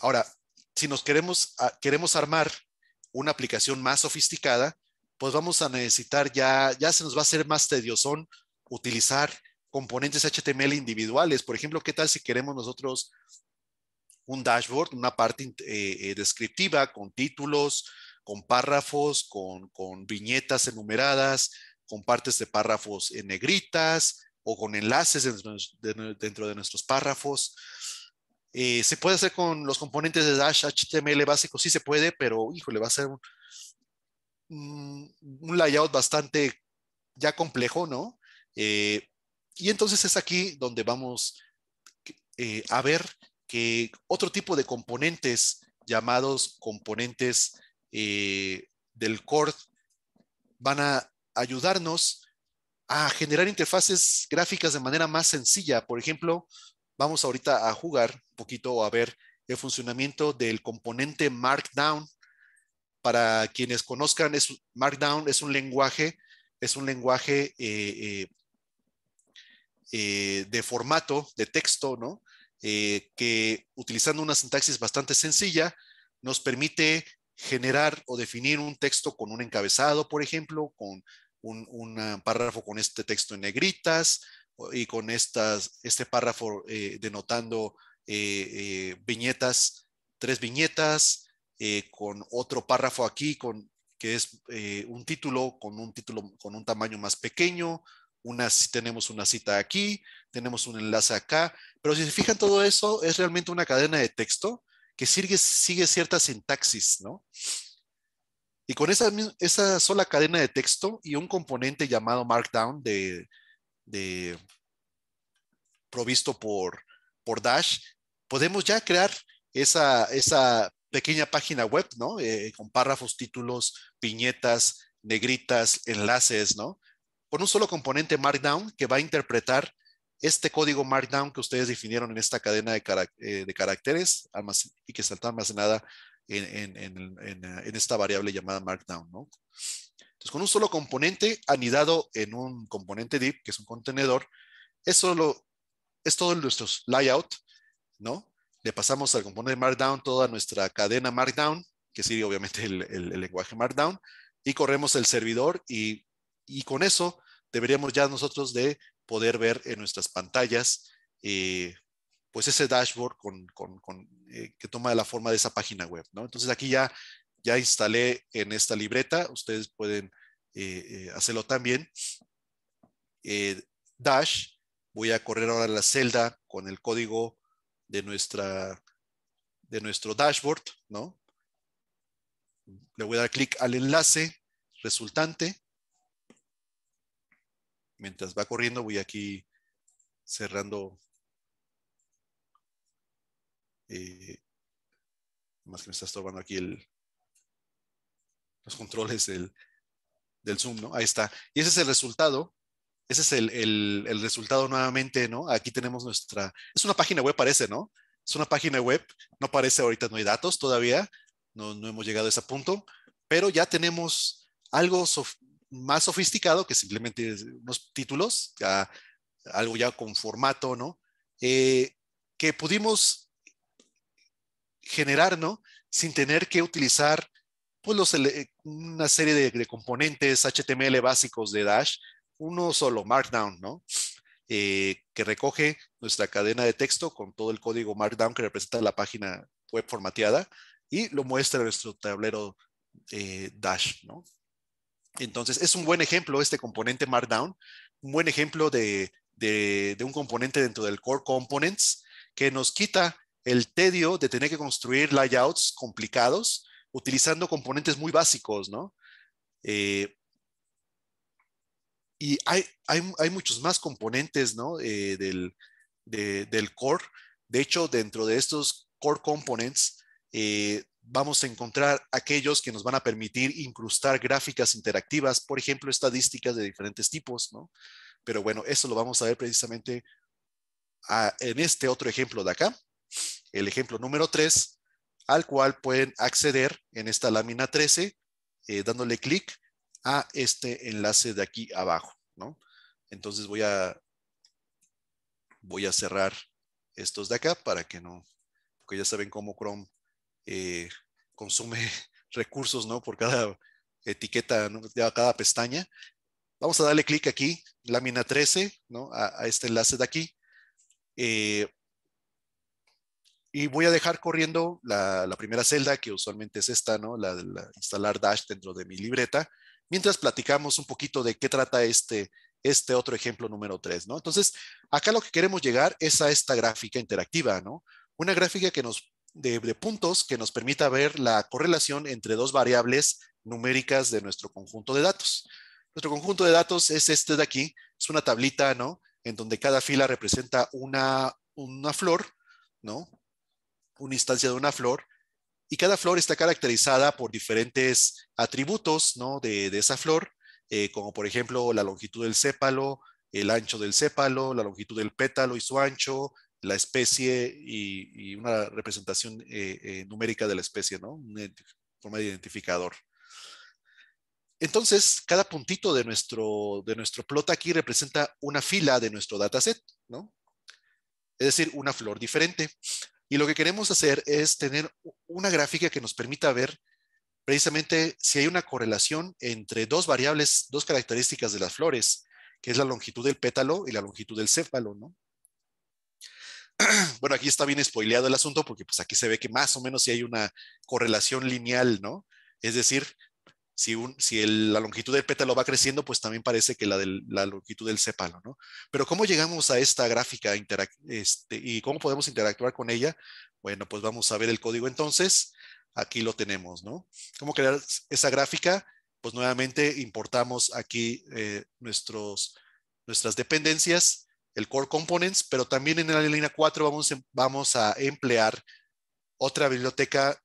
Ahora, si nos queremos, queremos armar una aplicación más sofisticada, pues vamos a necesitar ya, ya se nos va a hacer más tediosón utilizar componentes HTML individuales. Por ejemplo, ¿qué tal si queremos nosotros un dashboard, una parte eh, eh, descriptiva con títulos, con párrafos, con, viñetas enumeradas, con partes de párrafos en negritas o con enlaces dentro de, nuestros párrafos? Eh, ¿Se puede hacer con los componentes de Dash HTML básicos Sí se puede, pero híjole, va a ser un, layout bastante ya complejo, ¿no? Y entonces es aquí donde vamos eh, a ver que otro tipo de componentes llamados componentes eh, del core van a ayudarnos a generar interfaces gráficas de manera más sencilla. Por ejemplo, vamos ahorita a jugar un poquito a ver el funcionamiento del componente Markdown. Para quienes conozcan, es, Markdown es un lenguaje, es un lenguaje eh, eh, de formato, de texto, ¿no? Eh, que utilizando una sintaxis bastante sencilla nos permite generar o definir un texto con un encabezado, por ejemplo, con un, ah, párrafo con este texto en negritas y con estas, este párrafo eh, denotando viñetas, tres viñetas, con otro párrafo aquí con, que es un título, con un título con un tamaño más pequeño, una, tenemos una cita aquí, tenemos un enlace acá, pero si se fijan todo eso es realmente una cadena de texto que sigue, cierta sintaxis, ¿no? Y con esa, esa sola cadena de texto y un componente llamado Markdown de, provisto por, por Dash, podemos ya crear esa, pequeña página web, ¿no? Eh, con párrafos, títulos, viñetas, negritas, enlaces, ¿no? con un solo componente Markdown que va a interpretar este código Markdown que ustedes definieron en esta cadena de, eh, caracteres y que está almacenada en, en, eh, esta variable llamada Markdown. Entonces, con un solo componente anidado en un componente div, que es un contenedor, es, es todo nuestro layout, ¿no? Le pasamos al componente Markdown toda nuestra cadena Markdown, que sigue obviamente el, lenguaje Markdown, y corremos el servidor y con eso deberíamos ya nosotros de poder ver en nuestras pantallas eh, pues ese dashboard eh, que toma la forma de esa página web. Entonces aquí ya, ya instalé en esta libreta, ustedes pueden eh, hacerlo también. dash, voy a correr ahora la celda con el código de, nuestra, de nuestro dashboard, ¿no? Le voy a dar clic al enlace resultante mientras va corriendo voy aquí cerrando eh, más que me está estorbando aquí los controles del, del, zoom, ¿no? Ahí está. Y ese es el resultado. Ese es el, resultado nuevamente, ¿no? Aquí tenemos nuestra... Es una página web, parece, ¿no? Es una página web. No parece, ahorita no hay datos todavía. No, no hemos llegado a ese punto. Pero ya tenemos algo más sofisticado que simplemente unos títulos, algo ya con formato, ¿no? Eh, que pudimos generar, ¿no? Sin tener que utilizar pues, una serie de, componentes HTML básicos de Dash, uno solo, Markdown, ¿no? Eh, que recoge nuestra cadena de texto con todo el código Markdown que representa la página web formateada y lo muestra en nuestro tablero eh, Dash, ¿no? Entonces, es un buen ejemplo este componente Markdown, un buen ejemplo de, un componente dentro del Core Components que nos quita el tedio de tener que construir layouts complicados utilizando componentes muy básicos, ¿no? Eh, y hay, muchos más componentes, ¿no? Eh, del, core. De hecho, dentro de estos core components, eh, vamos a encontrar aquellos que nos van a permitir incrustar gráficas interactivas, por ejemplo, estadísticas de diferentes tipos, ¿no? Pero bueno, eso lo vamos a ver precisamente ah, en este otro ejemplo de acá, el ejemplo número 3, al cual pueden acceder en esta lámina 13, eh, dándole clic a este enlace de aquí abajo, ¿no? Entonces voy a, voy a cerrar estos de acá para que no, porque ya saben cómo Chrome eh, consume recursos, ¿no? Por cada etiqueta, ¿no? cada pestaña. Vamos a darle clic aquí, lámina 13, ¿no? A, este enlace de aquí. Eh, y voy a dejar corriendo la, primera celda, que usualmente es esta, ¿no? La, de instalar Dash dentro de mi libreta, mientras platicamos un poquito de qué trata este, este otro ejemplo número 3, ¿no? Entonces, acá lo que queremos llegar es a esta gráfica interactiva, ¿no? Una gráfica que nos de, puntos que nos permita ver la correlación entre dos variables numéricas de nuestro conjunto de datos. Nuestro conjunto de datos es este de aquí, es una tablita, ¿no? En donde cada fila representa una, una flor, ¿no? Una instancia de una flor, y cada flor está caracterizada por diferentes atributos, ¿no? De, esa flor, eh, como por ejemplo la longitud del sépalo, el ancho del sépalo, la longitud del pétalo y su ancho, la especie y, una representación eh, eh, numérica de la especie, ¿no? Una forma de identificador. Entonces, cada puntito de nuestro, de nuestro plot aquí representa una fila de nuestro dataset, ¿no? Es decir, una flor diferente. Y lo que queremos hacer es tener una gráfica que nos permita ver precisamente si hay una correlación entre dos variables, dos características de las flores, que es la longitud del pétalo y la longitud del céfalo, ¿no? bueno, aquí está bien spoileado el asunto porque pues aquí se ve que más o menos si hay una correlación lineal, ¿no? Es decir, si, si la longitud del pétalo va creciendo, pues también parece que la, de la longitud del cépalo, ¿no? Pero ¿cómo llegamos a esta gráfica este, y cómo podemos interactuar con ella? Bueno, pues vamos a ver el código entonces. Aquí lo tenemos, ¿no? ¿Cómo crear esa gráfica? Pues nuevamente importamos aquí eh, nuestras dependencias el Core Components, pero también en la línea 4 vamos, em, vamos a emplear otra biblioteca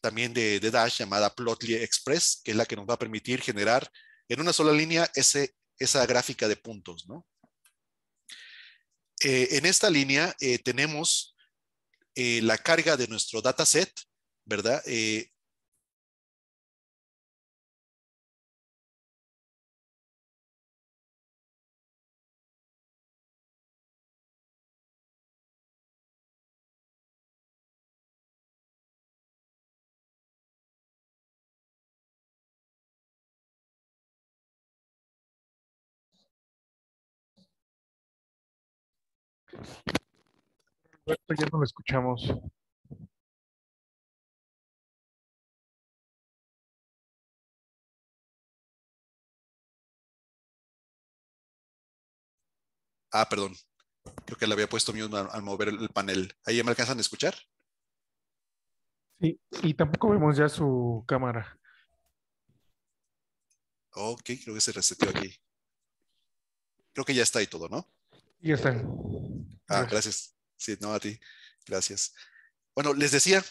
también de, Dash llamada Plotly Express, que es la que nos va a permitir generar en una sola línea ese, esa gráfica de puntos. ¿no? Eh, en esta línea eh, tenemos eh, la carga de nuestro dataset, ¿verdad? Pues ya no lo escuchamos. Ah, perdón. Creo que le había puesto miedo al mover el panel. ¿Ahí me alcanzan a escuchar? Sí, y tampoco vemos ya su cámara. Ok, creo que se reseteó aquí. Creo que ya está ahí todo, ¿no? Ya está. Ah, gracias. Sí, no, a ti. Gracias. Bueno, les decía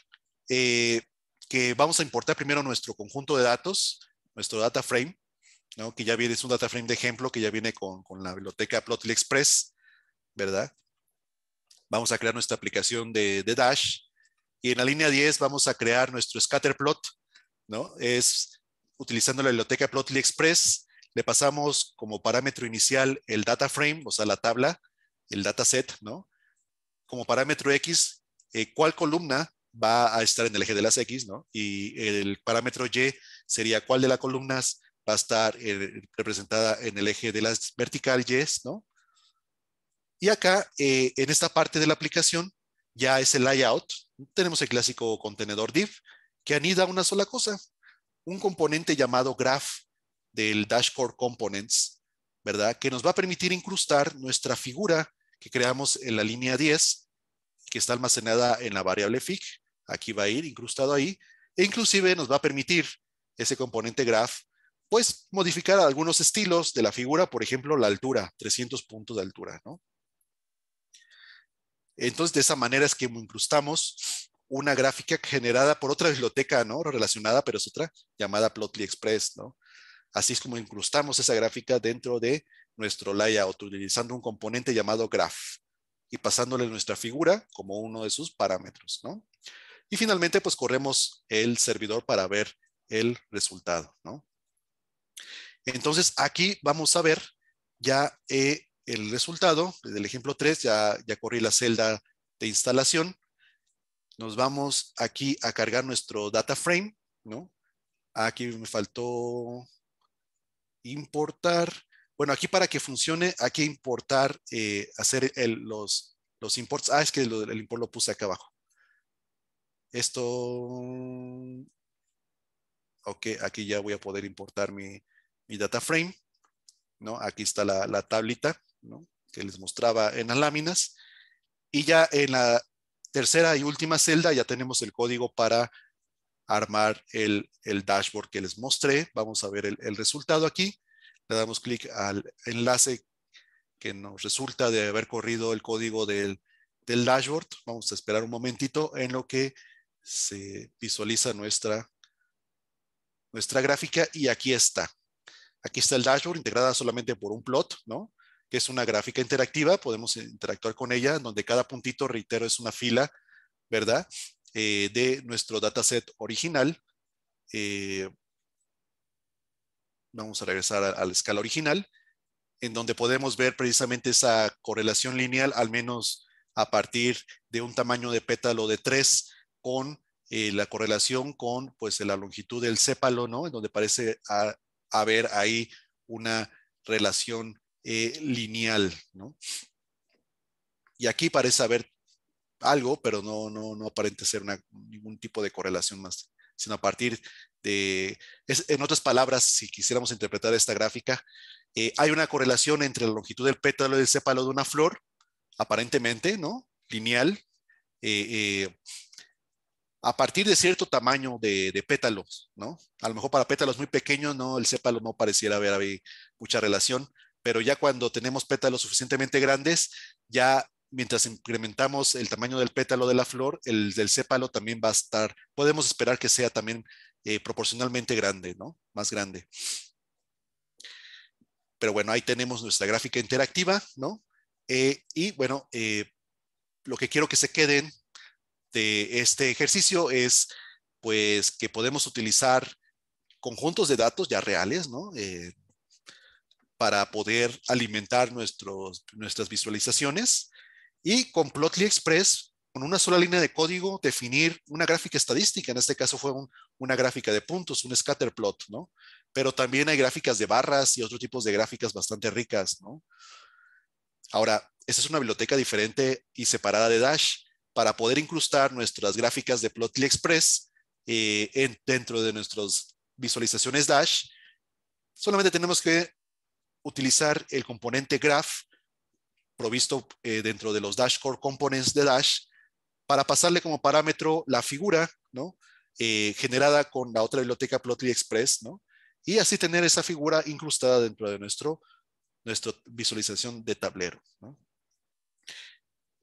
eh, que vamos a importar primero nuestro conjunto de datos, nuestro data frame, ¿no? que ya viene, es un data frame de ejemplo que ya viene con, la biblioteca Plotly Express, ¿verdad? Vamos a crear nuestra aplicación de, de, Dash y en la línea 10 vamos a crear nuestro scatter plot, ¿no? Es utilizando la biblioteca Plotly Express, le pasamos como parámetro inicial el data frame, o sea, la tabla el dataset, ¿no? Como parámetro X, eh, cuál columna va a estar en el eje de las X, ¿no? Y el parámetro Y sería cuál de las columnas va a estar eh, representada en el eje de las vertical yes ¿no? Y acá, eh, en esta parte de la aplicación, ya es el layout. Tenemos el clásico contenedor div, que anida una sola cosa, un componente llamado graph del dashboard components, ¿verdad? Que nos va a permitir incrustar nuestra figura que creamos en la línea 10, que está almacenada en la variable FIG. Aquí va a ir incrustado ahí. E inclusive nos va a permitir ese componente graph, pues modificar algunos estilos de la figura, por ejemplo, la altura, 300 puntos de altura, ¿no? Entonces, de esa manera es que incrustamos una gráfica generada por otra biblioteca, ¿no? Relacionada, pero es otra, llamada Plotly Express, ¿no? Así es como incrustamos esa gráfica dentro de nuestro layout utilizando un componente llamado graph y pasándole nuestra figura como uno de sus parámetros, Y finalmente, pues corremos el servidor para ver el resultado, Entonces, aquí vamos a ver ya eh, el resultado del ejemplo 3, ya, ya corrí la celda de instalación. Nos vamos aquí a cargar nuestro data frame, ¿no? Aquí me faltó importar bueno, aquí para que funcione hay que importar, eh, hacer los, los imports. Ah, es que el import lo puse acá abajo. Esto, ok, aquí ya voy a poder importar mi, mi data frame, ¿no? Aquí está la, la tablita, Que les mostraba en las láminas. Y ya en la tercera y última celda ya tenemos el código para armar el, el dashboard que les mostré. Vamos a ver el resultado aquí le damos clic al enlace que nos resulta de haber corrido el código del, del dashboard. Vamos a esperar un momentito en lo que se visualiza nuestra, nuestra gráfica y aquí está. Aquí está el dashboard integrada solamente por un plot, ¿no? que es una gráfica interactiva, podemos interactuar con ella, donde cada puntito, reitero, es una fila, ¿verdad? Eh, de nuestro dataset original. Eh, vamos a regresar a, la escala original, en donde podemos ver precisamente esa correlación lineal, al menos a partir de un tamaño de pétalo de 3 con eh, la correlación con pues, la longitud del sépalo, ¿no? En donde parece haber ahí una relación eh, lineal, ¿no? Y aquí parece haber algo, pero no, no, no aparenta ser ningún tipo de correlación más sino a partir de, en otras palabras, si quisiéramos interpretar esta gráfica, eh, hay una correlación entre la longitud del pétalo y el sépalo de una flor, aparentemente, ¿no? Lineal, eh, eh, a partir de cierto tamaño de, pétalos, ¿no? A lo mejor para pétalos muy pequeños, ¿no? El sépalo no pareciera haber, haber mucha relación, pero ya cuando tenemos pétalos suficientemente grandes, ya mientras incrementamos el tamaño del pétalo de la flor, el del sépalo también va a estar, podemos esperar que sea también eh, proporcionalmente grande, ¿no? Más grande. Pero bueno, ahí tenemos nuestra gráfica interactiva, ¿no? Eh, y bueno, eh, lo que quiero que se queden de este ejercicio es, pues, que podemos utilizar conjuntos de datos ya reales, ¿no? para poder alimentar nuestros, nuestras visualizaciones y con Plotly Express, con una sola línea de código, definir una gráfica estadística. En este caso fue una gráfica de puntos, un scatter plot, ¿no? Pero también hay gráficas de barras y otros tipos de gráficas bastante ricas, ¿no? Ahora, esta es una biblioteca diferente y separada de Dash para poder incrustar nuestras gráficas de Plotly Express eh, dentro de nuestras visualizaciones Dash. Solamente tenemos que utilizar el componente graph provisto eh, dentro de los Dash Core components de Dash para pasarle como parámetro la figura, ¿no? Eh, generada con la otra biblioteca Plotly Express, ¿no? Y así tener esa figura incrustada dentro de nuestro, nuestra visualización de tablero,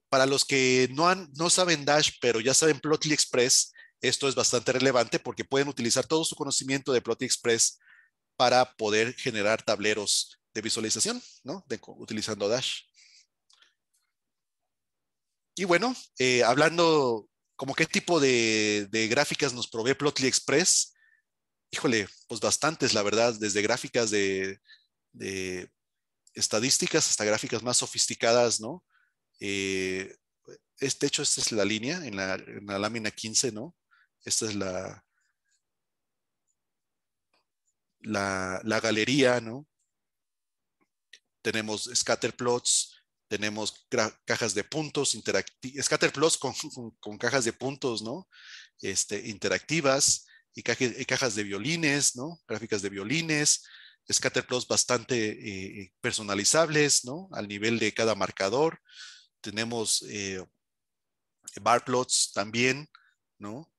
Para los que no, han, no saben Dash, pero ya saben Plotly Express, esto es bastante relevante porque pueden utilizar todo su conocimiento de Plotly Express para poder generar tableros de visualización, utilizando Dash. Y bueno, eh, hablando como qué tipo de, gráficas nos provee Plotly Express, híjole, pues bastantes, la verdad, desde gráficas de, estadísticas hasta gráficas más sofisticadas, ¿no? Eh, este hecho, esta es la línea en la, lámina 15, ¿no? Esta es la, la, la, galería, ¿no? Tenemos scatter plots, tenemos cajas de puntos interactivas, Scatter plots con, cajas de puntos, ¿no? Este, interactivas y, cajas de violines, ¿no? Gráficas de violines, Scatter plots bastante eh, eh, personalizables, ¿no? Al nivel de cada marcador. Tenemos eh, bar plots también, ¿no?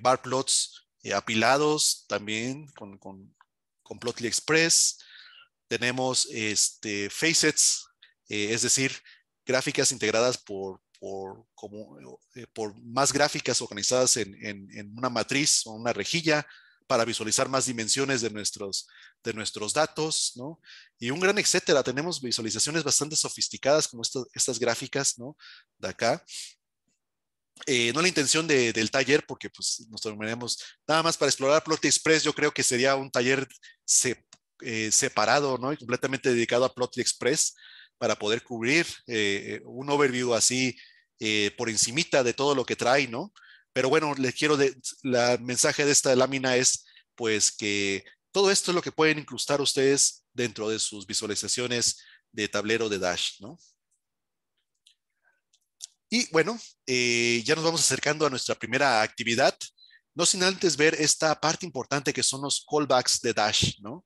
bar plots apilados también con, con, con Plotly Express. Tenemos este, facets, eh, es decir, gráficas integradas por, como, eh, eh, por más gráficas organizadas en, una matriz o una rejilla para visualizar más dimensiones de nuestros, de nuestros datos, Y un gran etcétera. Tenemos visualizaciones bastante sofisticadas como estas gráficas, ¿no? De acá. no la intención del taller, porque pues nos tomaremos nada más para explorar Plot Express, yo creo que sería un taller se, separado, ¿no? Y completamente dedicado a Plot Express, para poder cubrir eh, eh, un overview así eh, por encimita de todo lo que trae, ¿no? Pero bueno, les quiero, el la mensaje de esta lámina es pues que todo esto es lo que pueden incrustar ustedes dentro de sus visualizaciones de tablero de Dash, ¿no? Y bueno, ya nos vamos acercando a nuestra primera actividad, no sin antes ver esta parte importante que son los callbacks de Dash, ¿no?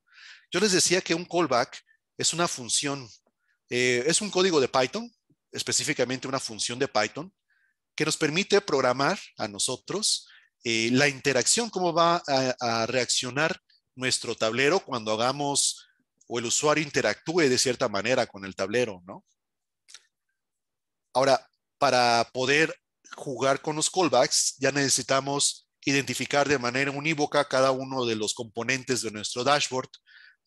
Yo les decía que un callback es una función eh, es un código de Python, específicamente una función de Python, que nos permite programar a nosotros eh, la interacción, cómo va a, reaccionar nuestro tablero cuando hagamos o el usuario interactúe de cierta manera con el tablero, ¿no? Ahora, para poder jugar con los callbacks, ya necesitamos identificar de manera unívoca cada uno de los componentes de nuestro dashboard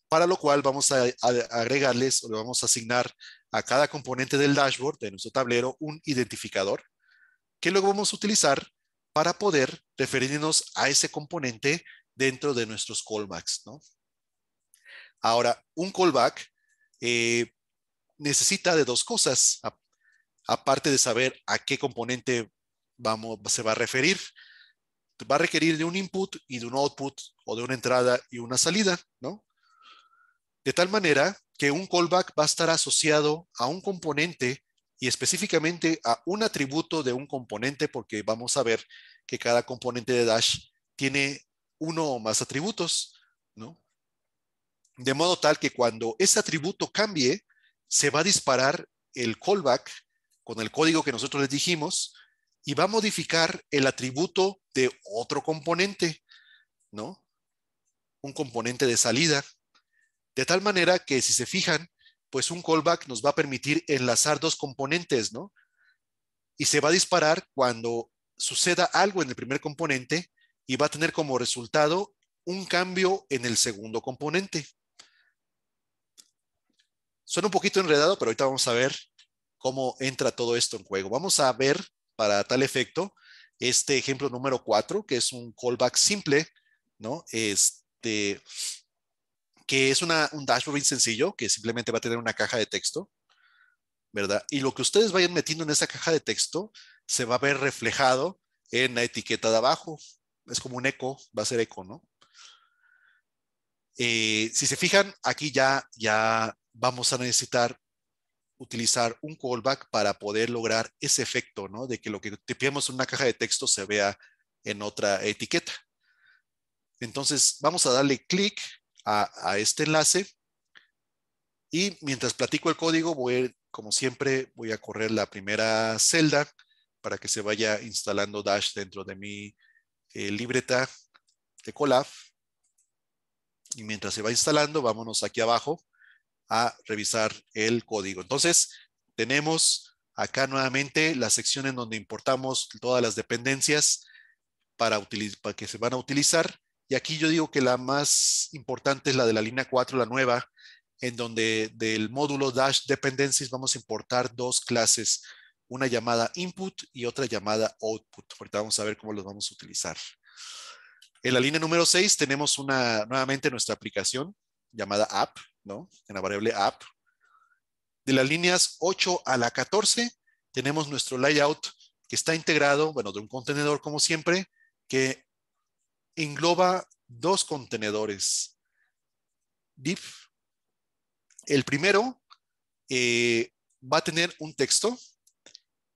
para lo cual vamos a, agregarles o le vamos a asignar a cada componente del dashboard de nuestro tablero un identificador que luego vamos a utilizar para poder referirnos a ese componente dentro de nuestros callbacks. Ahora, un callback eh, necesita de dos cosas, aparte de saber a qué componente se va a referir. Va a requerir de un input y de un output o de una entrada y una salida, ¿no? De tal manera que un callback va a estar asociado a un componente y específicamente a un atributo de un componente, porque vamos a ver que cada componente de Dash tiene uno o más atributos, ¿no? De modo tal que cuando ese atributo cambie, se va a disparar el callback con el código que nosotros les dijimos y va a modificar el atributo de otro componente, ¿no? Un componente de salida, de tal manera que si se fijan, pues un callback nos va a permitir enlazar dos componentes, ¿no? Y se va a disparar cuando suceda algo en el primer componente y va a tener como resultado un cambio en el segundo componente. Suena un poquito enredado, pero ahorita vamos a ver cómo entra todo esto en juego. Vamos a ver para tal efecto este ejemplo número 4, que es un callback simple, ¿no? Este, que es un dashboard bien sencillo, que simplemente va a tener una caja de texto, ¿verdad? Y lo que ustedes vayan metiendo en esa caja de texto se va a ver reflejado en la etiqueta de abajo. Es como un eco, va a ser eco, ¿no? Eh, si se fijan, aquí ya, ya vamos a necesitar utilizar un callback para poder lograr ese efecto, ¿no? De que lo que tipiamos en una caja de texto se vea en otra etiqueta. Entonces, vamos a darle clic a, este enlace y mientras platico el código voy como siempre, voy a correr la primera celda para que se vaya instalando Dash dentro de mi eh, libreta de Colab. Y mientras se va instalando, vámonos aquí abajo a revisar el código. Entonces, tenemos acá nuevamente la sección en donde importamos todas las dependencias para, para que se van a utilizar. Y aquí yo digo que la más importante es la de la línea 4, la nueva, en donde del módulo Dash Dependencies vamos a importar dos clases, una llamada Input y otra llamada Output. Ahorita vamos a ver cómo los vamos a utilizar. En la línea número 6 tenemos una, nuevamente nuestra aplicación llamada App, ¿no? En la variable App. De las líneas 8 a la 14 tenemos nuestro layout que está integrado, bueno, de un contenedor como siempre, que engloba dos contenedores div. El primero eh, va a tener un texto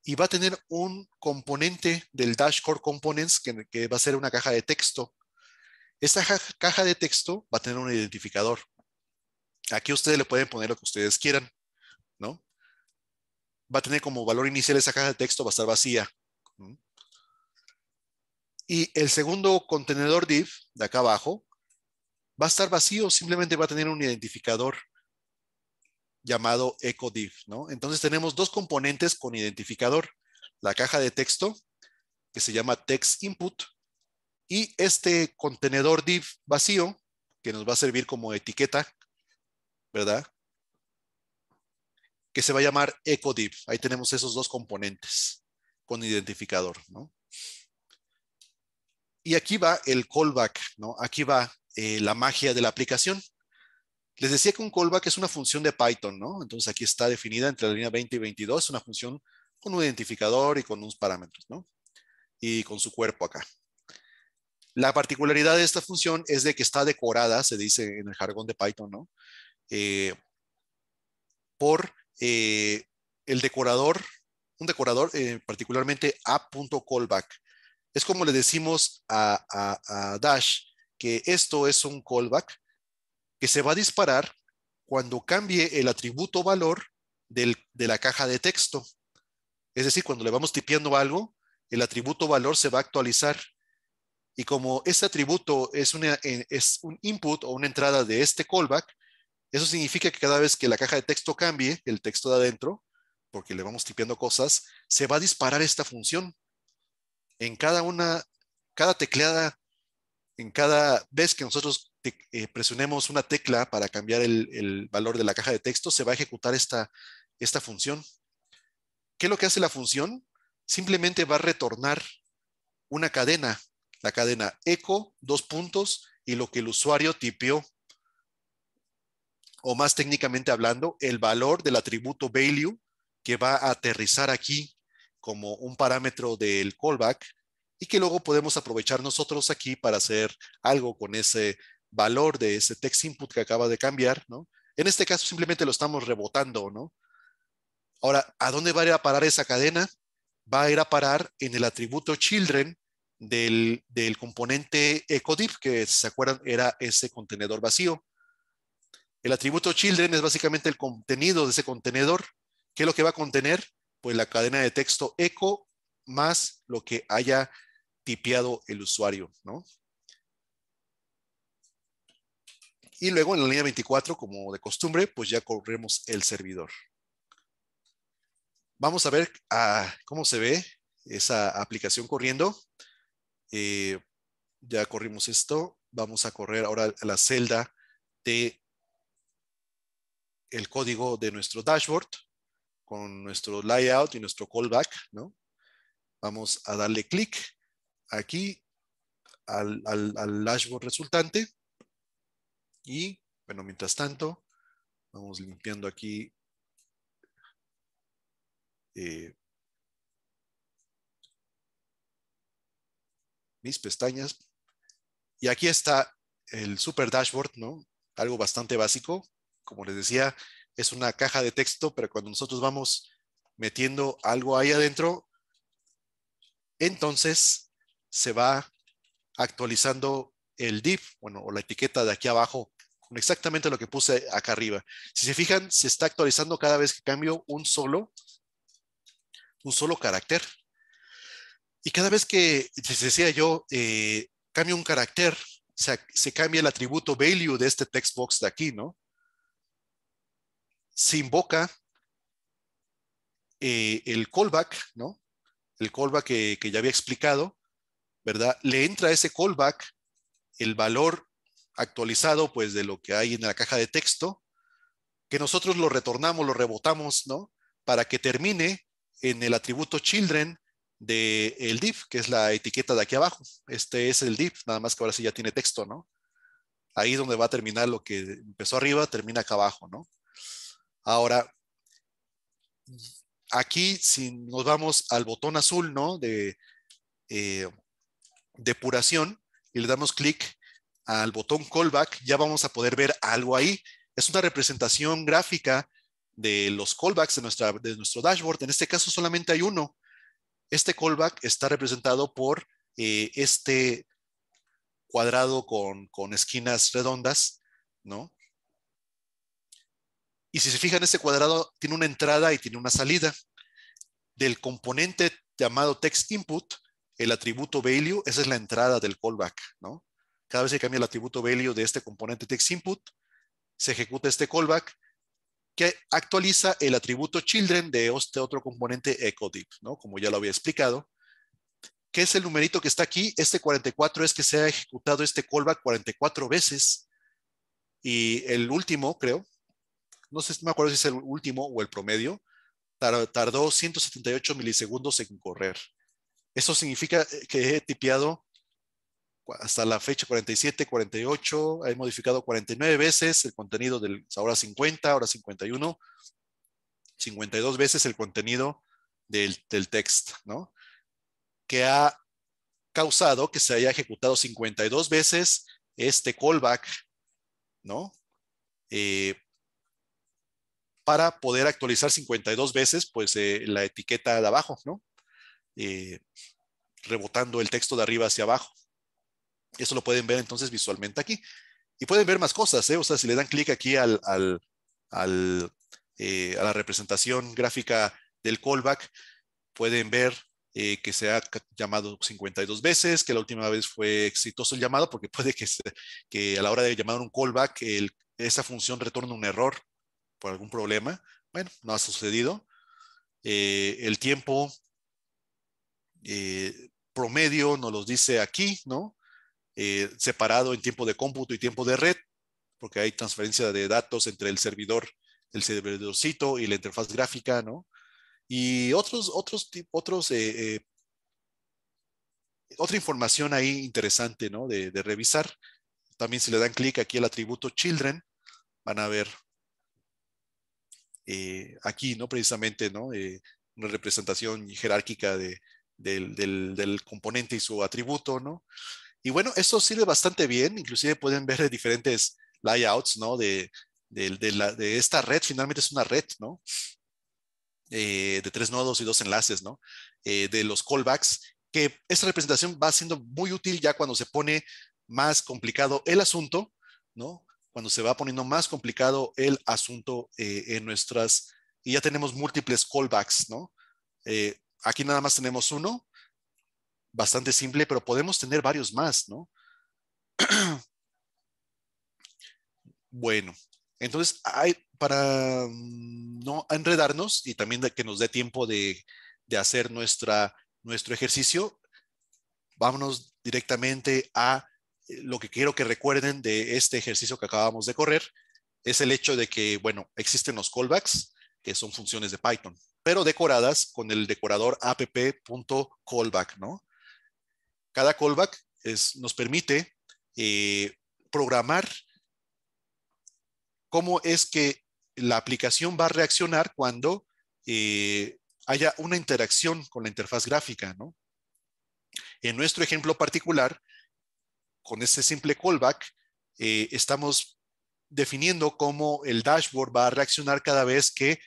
y va a tener un componente del dashboard components que, va a ser una caja de texto. Esta caja de texto va a tener un identificador. Aquí ustedes le pueden poner lo que ustedes quieran, ¿no? Va a tener como valor inicial esa caja de texto, va a estar vacía. Y el segundo contenedor div de acá abajo va a estar vacío, simplemente va a tener un identificador llamado div, ¿no? Entonces tenemos dos componentes con identificador, la caja de texto que se llama text input y este contenedor div vacío que nos va a servir como etiqueta, ¿verdad? Que se va a llamar div. Ahí tenemos esos dos componentes con identificador, ¿no? Y aquí va el callback, ¿no? Aquí va eh, la magia de la aplicación. Les decía que un callback es una función de Python, ¿no? Entonces aquí está definida entre la línea 20 y 22, una función con un identificador y con unos parámetros, ¿no? Y con su cuerpo acá. La particularidad de esta función es de que está decorada, se dice en el jargón de Python, ¿no? Eh, por eh, el decorador, un decorador particularmente app.callback. Es como le decimos a, Dash que esto es un callback que se va a disparar cuando cambie el atributo valor de la caja de texto. Es decir, cuando le vamos tipeando algo, el atributo valor se va a actualizar. Y como este atributo es, una, es un input o una entrada de este callback, eso significa que cada vez que la caja de texto cambie, el texto de adentro, porque le vamos tipeando cosas, se va a disparar esta función en cada una, cada tecleada, en cada vez que nosotros eh, presionemos una tecla para cambiar el, valor de la caja de texto, se va a ejecutar esta, esta función. ¿Qué es lo que hace la función? Simplemente va a retornar una cadena, la cadena eco, dos puntos, y lo que el usuario tipió, o más técnicamente hablando, el valor del atributo value que va a aterrizar aquí como un parámetro del callback y que luego podemos aprovechar nosotros aquí para hacer algo con ese valor de ese text input que acaba de cambiar, ¿no? En este caso simplemente lo estamos rebotando, ¿no? Ahora, ¿a dónde va a ir a parar esa cadena? Va a ir a parar en el atributo children del, del componente ecodip, que se acuerdan era ese contenedor vacío. El atributo children es básicamente el contenido de ese contenedor. ¿Qué es lo que va a contener? pues la cadena de texto eco más lo que haya tipeado el usuario, ¿no? Y luego en la línea 24, como de costumbre, pues ya corremos el servidor. Vamos a ver ah, cómo se ve esa aplicación corriendo. Eh, ya corrimos esto. Vamos a correr ahora a la celda de el código de nuestro dashboard con nuestro layout y nuestro callback, ¿no? Vamos a darle clic aquí al, dashboard resultante y, bueno, mientras tanto, vamos limpiando aquí eh, mis pestañas. Y aquí está el super dashboard, ¿no? Algo bastante básico. Como les decía, es una caja de texto, pero cuando nosotros vamos metiendo algo ahí adentro, entonces se va actualizando el div, bueno, o la etiqueta de aquí abajo, con exactamente lo que puse acá arriba. Si se fijan, se está actualizando cada vez que cambio un solo, un solo carácter. Y cada vez que, les decía yo, eh, cambio un carácter, se, se cambia el atributo value de este text box de aquí, ¿no? se invoca eh, el callback, ¿no? El callback que, ya había explicado, ¿verdad? Le entra a ese callback el valor actualizado, pues, de lo que hay en la caja de texto, que nosotros lo retornamos, lo rebotamos, ¿no? Para que termine en el atributo children del el div, que es la etiqueta de aquí abajo. Este es el div, nada más que ahora sí ya tiene texto, ¿no? Ahí es donde va a terminar lo que empezó arriba, termina acá abajo, ¿no? Ahora, aquí si nos vamos al botón azul, ¿no? De eh, depuración y le damos clic al botón callback, ya vamos a poder ver algo ahí. Es una representación gráfica de los callbacks de, de nuestro dashboard. En este caso solamente hay uno. Este callback está representado por eh, este cuadrado con, con, esquinas redondas, ¿no? Y si se fijan, este cuadrado tiene una entrada y tiene una salida. Del componente llamado text input, el atributo value, esa es la entrada del callback, ¿no? Cada vez que cambia el atributo value de este componente text input, se ejecuta este callback que actualiza el atributo children de este otro componente ecodip, ¿no? Como ya lo había explicado. ¿Qué es el numerito que está aquí? Este 44 es que se ha ejecutado este callback 44 veces. Y el último, creo, no sé, si me acuerdo si es el último o el promedio, tardó 178 milisegundos en correr. Eso significa eh, que he tipeado hasta la fecha 47, 48, he modificado 49 veces el contenido del ahora 50, ahora 51, 52 veces el contenido del, del text, ¿no? Que ha causado que se haya ejecutado 52 veces este callback, ¿no? Eh, para poder actualizar 52 veces pues, eh, la etiqueta de abajo, ¿no? Eh, rebotando el texto de arriba hacia abajo. Eso lo pueden ver entonces visualmente aquí. Y pueden ver más cosas, ¿eh? O sea, si le dan clic aquí al, eh, a la representación gráfica del callback, pueden ver que se ha llamado 52 veces, que la última vez fue exitoso el llamado, porque puede que, que a la hora de llamar un callback, esa función retorne un error por algún problema. Bueno, no ha sucedido. Eh, el tiempo eh, promedio nos los dice aquí, ¿no? Eh, separado en tiempo de cómputo y tiempo de red, porque hay transferencia de datos entre el servidor, el servidorcito y la interfaz gráfica, ¿no? Y otros, otros, otros, otra información ahí interesante, ¿no? De, de revisar. También si le dan clic aquí al atributo children, van a ver eh, aquí, ¿no? Precisamente, ¿no? Eh, una representación jerárquica del, componente y su atributo, ¿no? Y bueno, eso sirve bastante bien, inclusive pueden ver diferentes layouts, ¿no? De, de, esta red, finalmente es una red, ¿no? Eh, de tres nodos y dos enlaces, ¿no? de los callbacks, que esta representación va siendo muy útil ya cuando se pone más complicado el asunto, ¿no? cuando se va poniendo más complicado el asunto eh, en nuestras, y ya tenemos múltiples callbacks, ¿no? Eh, aquí nada más tenemos uno, bastante simple, pero podemos tener varios más, ¿no? bueno, entonces, hay, para mm, no enredarnos y también de que nos dé tiempo de, de hacer nuestra, nuestro ejercicio, vámonos directamente a eh, lo que quiero que recuerden de este ejercicio que acabamos de correr es el hecho de que, bueno, existen los callbacks, que son funciones de Python, pero decoradas con el decorador app.callback, ¿no? Cada callback nos permite eh, programar cómo es que la aplicación va a reaccionar cuando eh, haya una interacción con la interfaz gráfica, ¿no? En nuestro ejemplo particular, con este simple callback, eh, estamos definiendo cómo el dashboard va a reaccionar cada vez que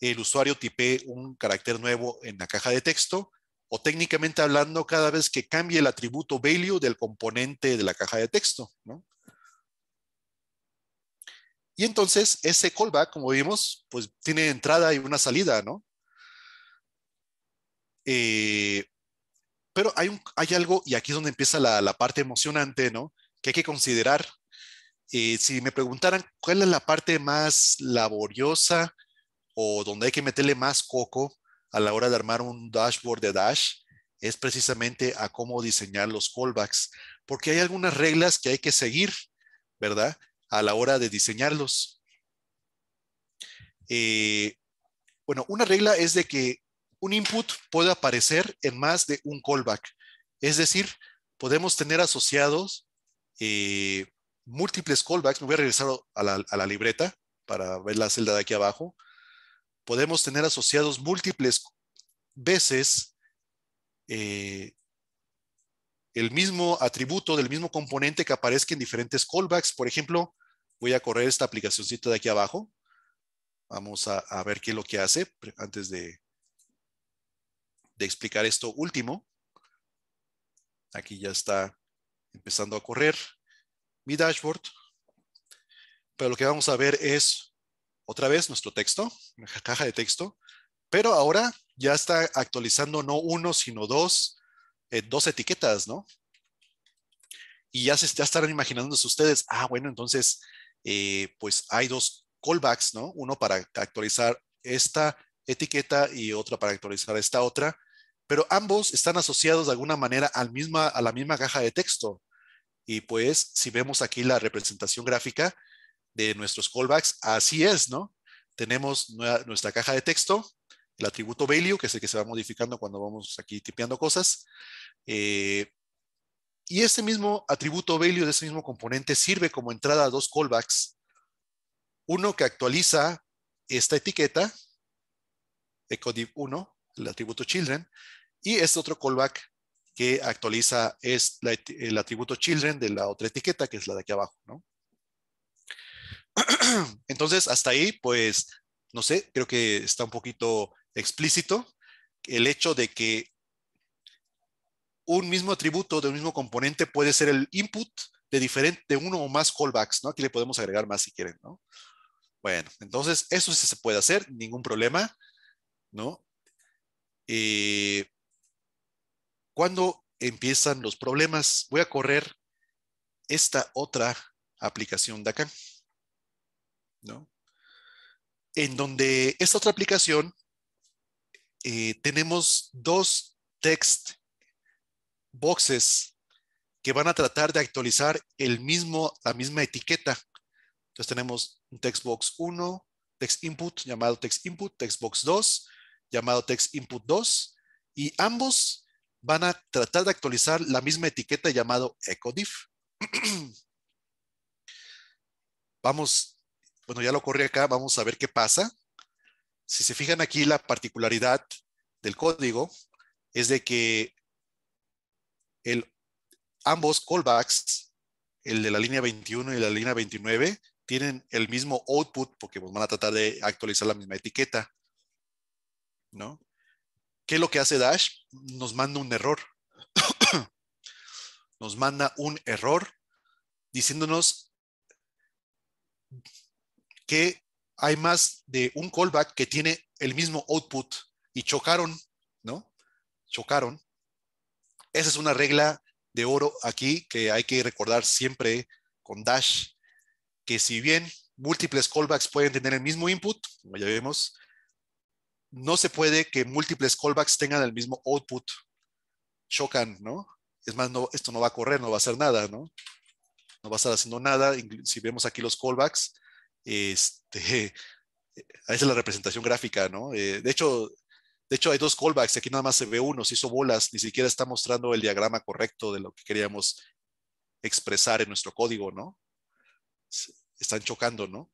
el usuario tipee un carácter nuevo en la caja de texto o técnicamente hablando cada vez que cambie el atributo value del componente de la caja de texto. Y entonces ese callback, como vimos, pues tiene entrada y una salida, ¿no? Eh, pero hay, hay algo, y aquí es donde empieza la, parte emocionante, ¿no? Que hay que considerar. Eh, si me preguntaran cuál es la parte más laboriosa o donde hay que meterle más coco a la hora de armar un dashboard de Dash, es precisamente a cómo diseñar los callbacks, porque hay algunas reglas que hay que seguir, ¿verdad? A la hora de diseñarlos. Eh, bueno, una regla es de que un input puede aparecer en más de un callback. Es decir, podemos tener asociados eh, múltiples callbacks. Me voy a regresar a la, libreta para ver la celda de aquí abajo. Podemos tener asociados múltiples veces eh, el mismo atributo del mismo componente que aparezca en diferentes callbacks. Por ejemplo, voy a correr esta aplicacioncita de aquí abajo. Vamos a ver qué es lo que hace antes de, de explicar esto último. Aquí ya está empezando a correr mi dashboard. Pero lo que vamos a ver es otra vez nuestro texto, nuestra caja de texto. Pero ahora ya está actualizando no uno, sino dos, eh, dos etiquetas, ¿no? Y ya se estarán imaginándose ustedes, ah, bueno, entonces, eh, pues hay dos callbacks, ¿no? Uno para actualizar esta etiqueta y otra para actualizar esta otra pero ambos están asociados de alguna manera a la misma caja de texto. Y pues si vemos aquí la representación gráfica de nuestros callbacks, así es, ¿no? Tenemos nuestra caja de texto, el atributo value, que es el que se va modificando cuando vamos aquí tipeando cosas. Eh, y este mismo atributo value de ese mismo componente sirve como entrada a dos callbacks. Uno que actualiza esta etiqueta, ecodiv1, el atributo children, y este otro callback que actualiza es el atributo children de la otra etiqueta, que es la de aquí abajo, ¿no? Entonces, hasta ahí, pues, no sé, creo que está un poquito explícito el hecho de que un mismo atributo de un mismo componente puede ser el input de diferente, uno o más callbacks, ¿no? Aquí le podemos agregar más si quieren, ¿no? Bueno, entonces eso sí se puede hacer, ningún problema, ¿no? Eh, cuando empiezan los problemas? Voy a correr esta otra aplicación de acá, En donde esta otra aplicación eh, tenemos dos text boxes que van a tratar de actualizar el mismo, la misma etiqueta. Entonces tenemos un text box 1, text input llamado text input, text box 2 llamado text input 2 y ambos van a tratar de actualizar la misma etiqueta llamado ECODIF. vamos, bueno, ya lo corrí acá, vamos a ver qué pasa. Si se fijan aquí, la particularidad del código es de que ambos callbacks, el de la línea 21 y la línea 29, tienen el mismo output porque pues, van a tratar de actualizar la misma etiqueta. ¿No? ¿Qué es lo que hace Dash? Nos manda un error. nos manda un error diciéndonos que hay más de un callback que tiene el mismo output y chocaron, ¿no? Chocaron. Esa es una regla de oro aquí que hay que recordar siempre con Dash, que si bien múltiples callbacks pueden tener el mismo input, como ya vemos, no se puede que múltiples callbacks tengan el mismo output. Chocan, ¿no? Es más, no, esto no va a correr, no va a hacer nada, ¿no? No va a estar haciendo nada. Si vemos aquí los callbacks, este, esa es la representación gráfica, ¿no? Eh, de, hecho, de hecho, hay dos callbacks, aquí nada más se ve uno, se hizo bolas, ni siquiera está mostrando el diagrama correcto de lo que queríamos expresar en nuestro código, ¿no? Están chocando, ¿no?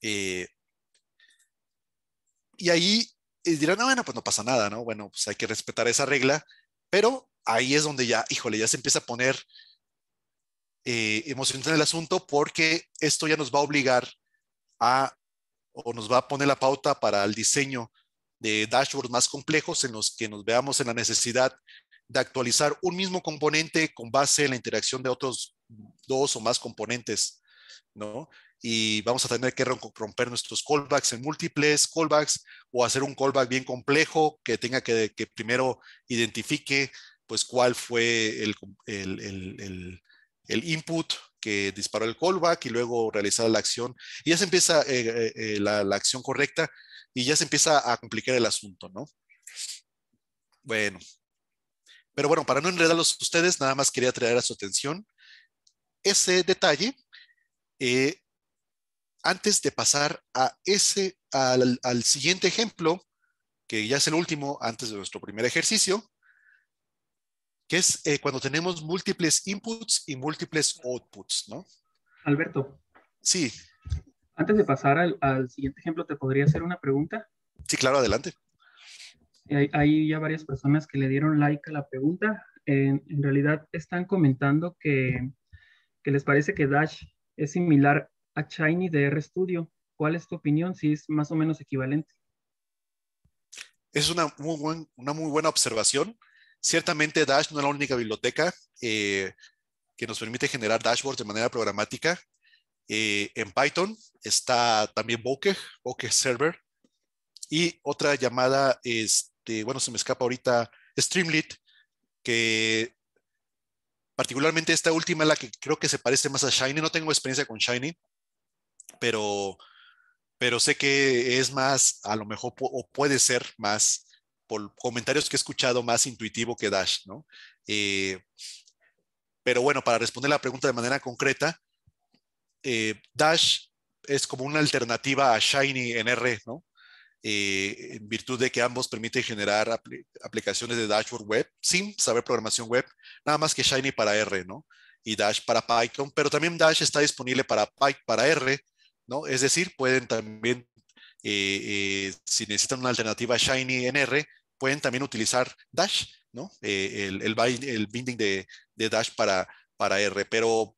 Eh, y ahí eh, dirán, no, ah, bueno, pues no pasa nada, ¿no? Bueno, pues hay que respetar esa regla, pero ahí es donde ya, híjole, ya se empieza a poner eh, emocionante el asunto porque esto ya nos va a obligar a, o nos va a poner la pauta para el diseño de dashboards más complejos en los que nos veamos en la necesidad de actualizar un mismo componente con base en la interacción de otros dos o más componentes, ¿no? y vamos a tener que romper nuestros callbacks en múltiples callbacks o hacer un callback bien complejo que tenga que, que primero identifique pues cuál fue el, input que disparó el callback y luego realizar la acción. Y ya se empieza eh, eh, eh, la, acción correcta y ya se empieza a complicar el asunto, ¿no? Bueno. Pero bueno, para no enredarlos ustedes, nada más quería traer a su atención ese detalle antes de pasar a ese, al, siguiente ejemplo, que ya es el último antes de nuestro primer ejercicio, que es eh, cuando tenemos múltiples inputs y múltiples outputs, ¿no? Alberto. Sí. Antes de pasar al, siguiente ejemplo, ¿te podría hacer una pregunta? Sí, claro, adelante. Eh, hay, ya varias personas que le dieron like a la pregunta. En, en realidad están comentando que, que, les parece que Dash es similar a Shiny de RStudio. ¿Cuál es tu opinión? Si es más o menos equivalente. Es una muy, una muy buena observación. Ciertamente Dash no es la única biblioteca eh, que nos permite generar dashboards de manera programática. Eh, en Python está también Bokeh, Bokeh Server, y otra llamada, este, bueno, se me escapa ahorita, Streamlit, que particularmente esta última es la que creo que se parece más a Shiny. No tengo experiencia con Shiny, pero, sé que es más, a lo mejor, o puede ser más, por comentarios que he escuchado, más intuitivo que Dash, ¿no? Eh, pero bueno, para responder la pregunta de manera concreta, eh, Dash es como una alternativa a Shiny en R, ¿no? Eh, en virtud de que ambos permiten generar aplicaciones de dashboard web sin saber programación web, nada más que Shiny para R, ¿no? Y Dash para Python, pero también Dash está disponible para, para R es decir, pueden también, eh, eh, si necesitan una alternativa Shiny R, pueden también utilizar Dash, ¿no? Eh, el, binding de, Dash para, R, pero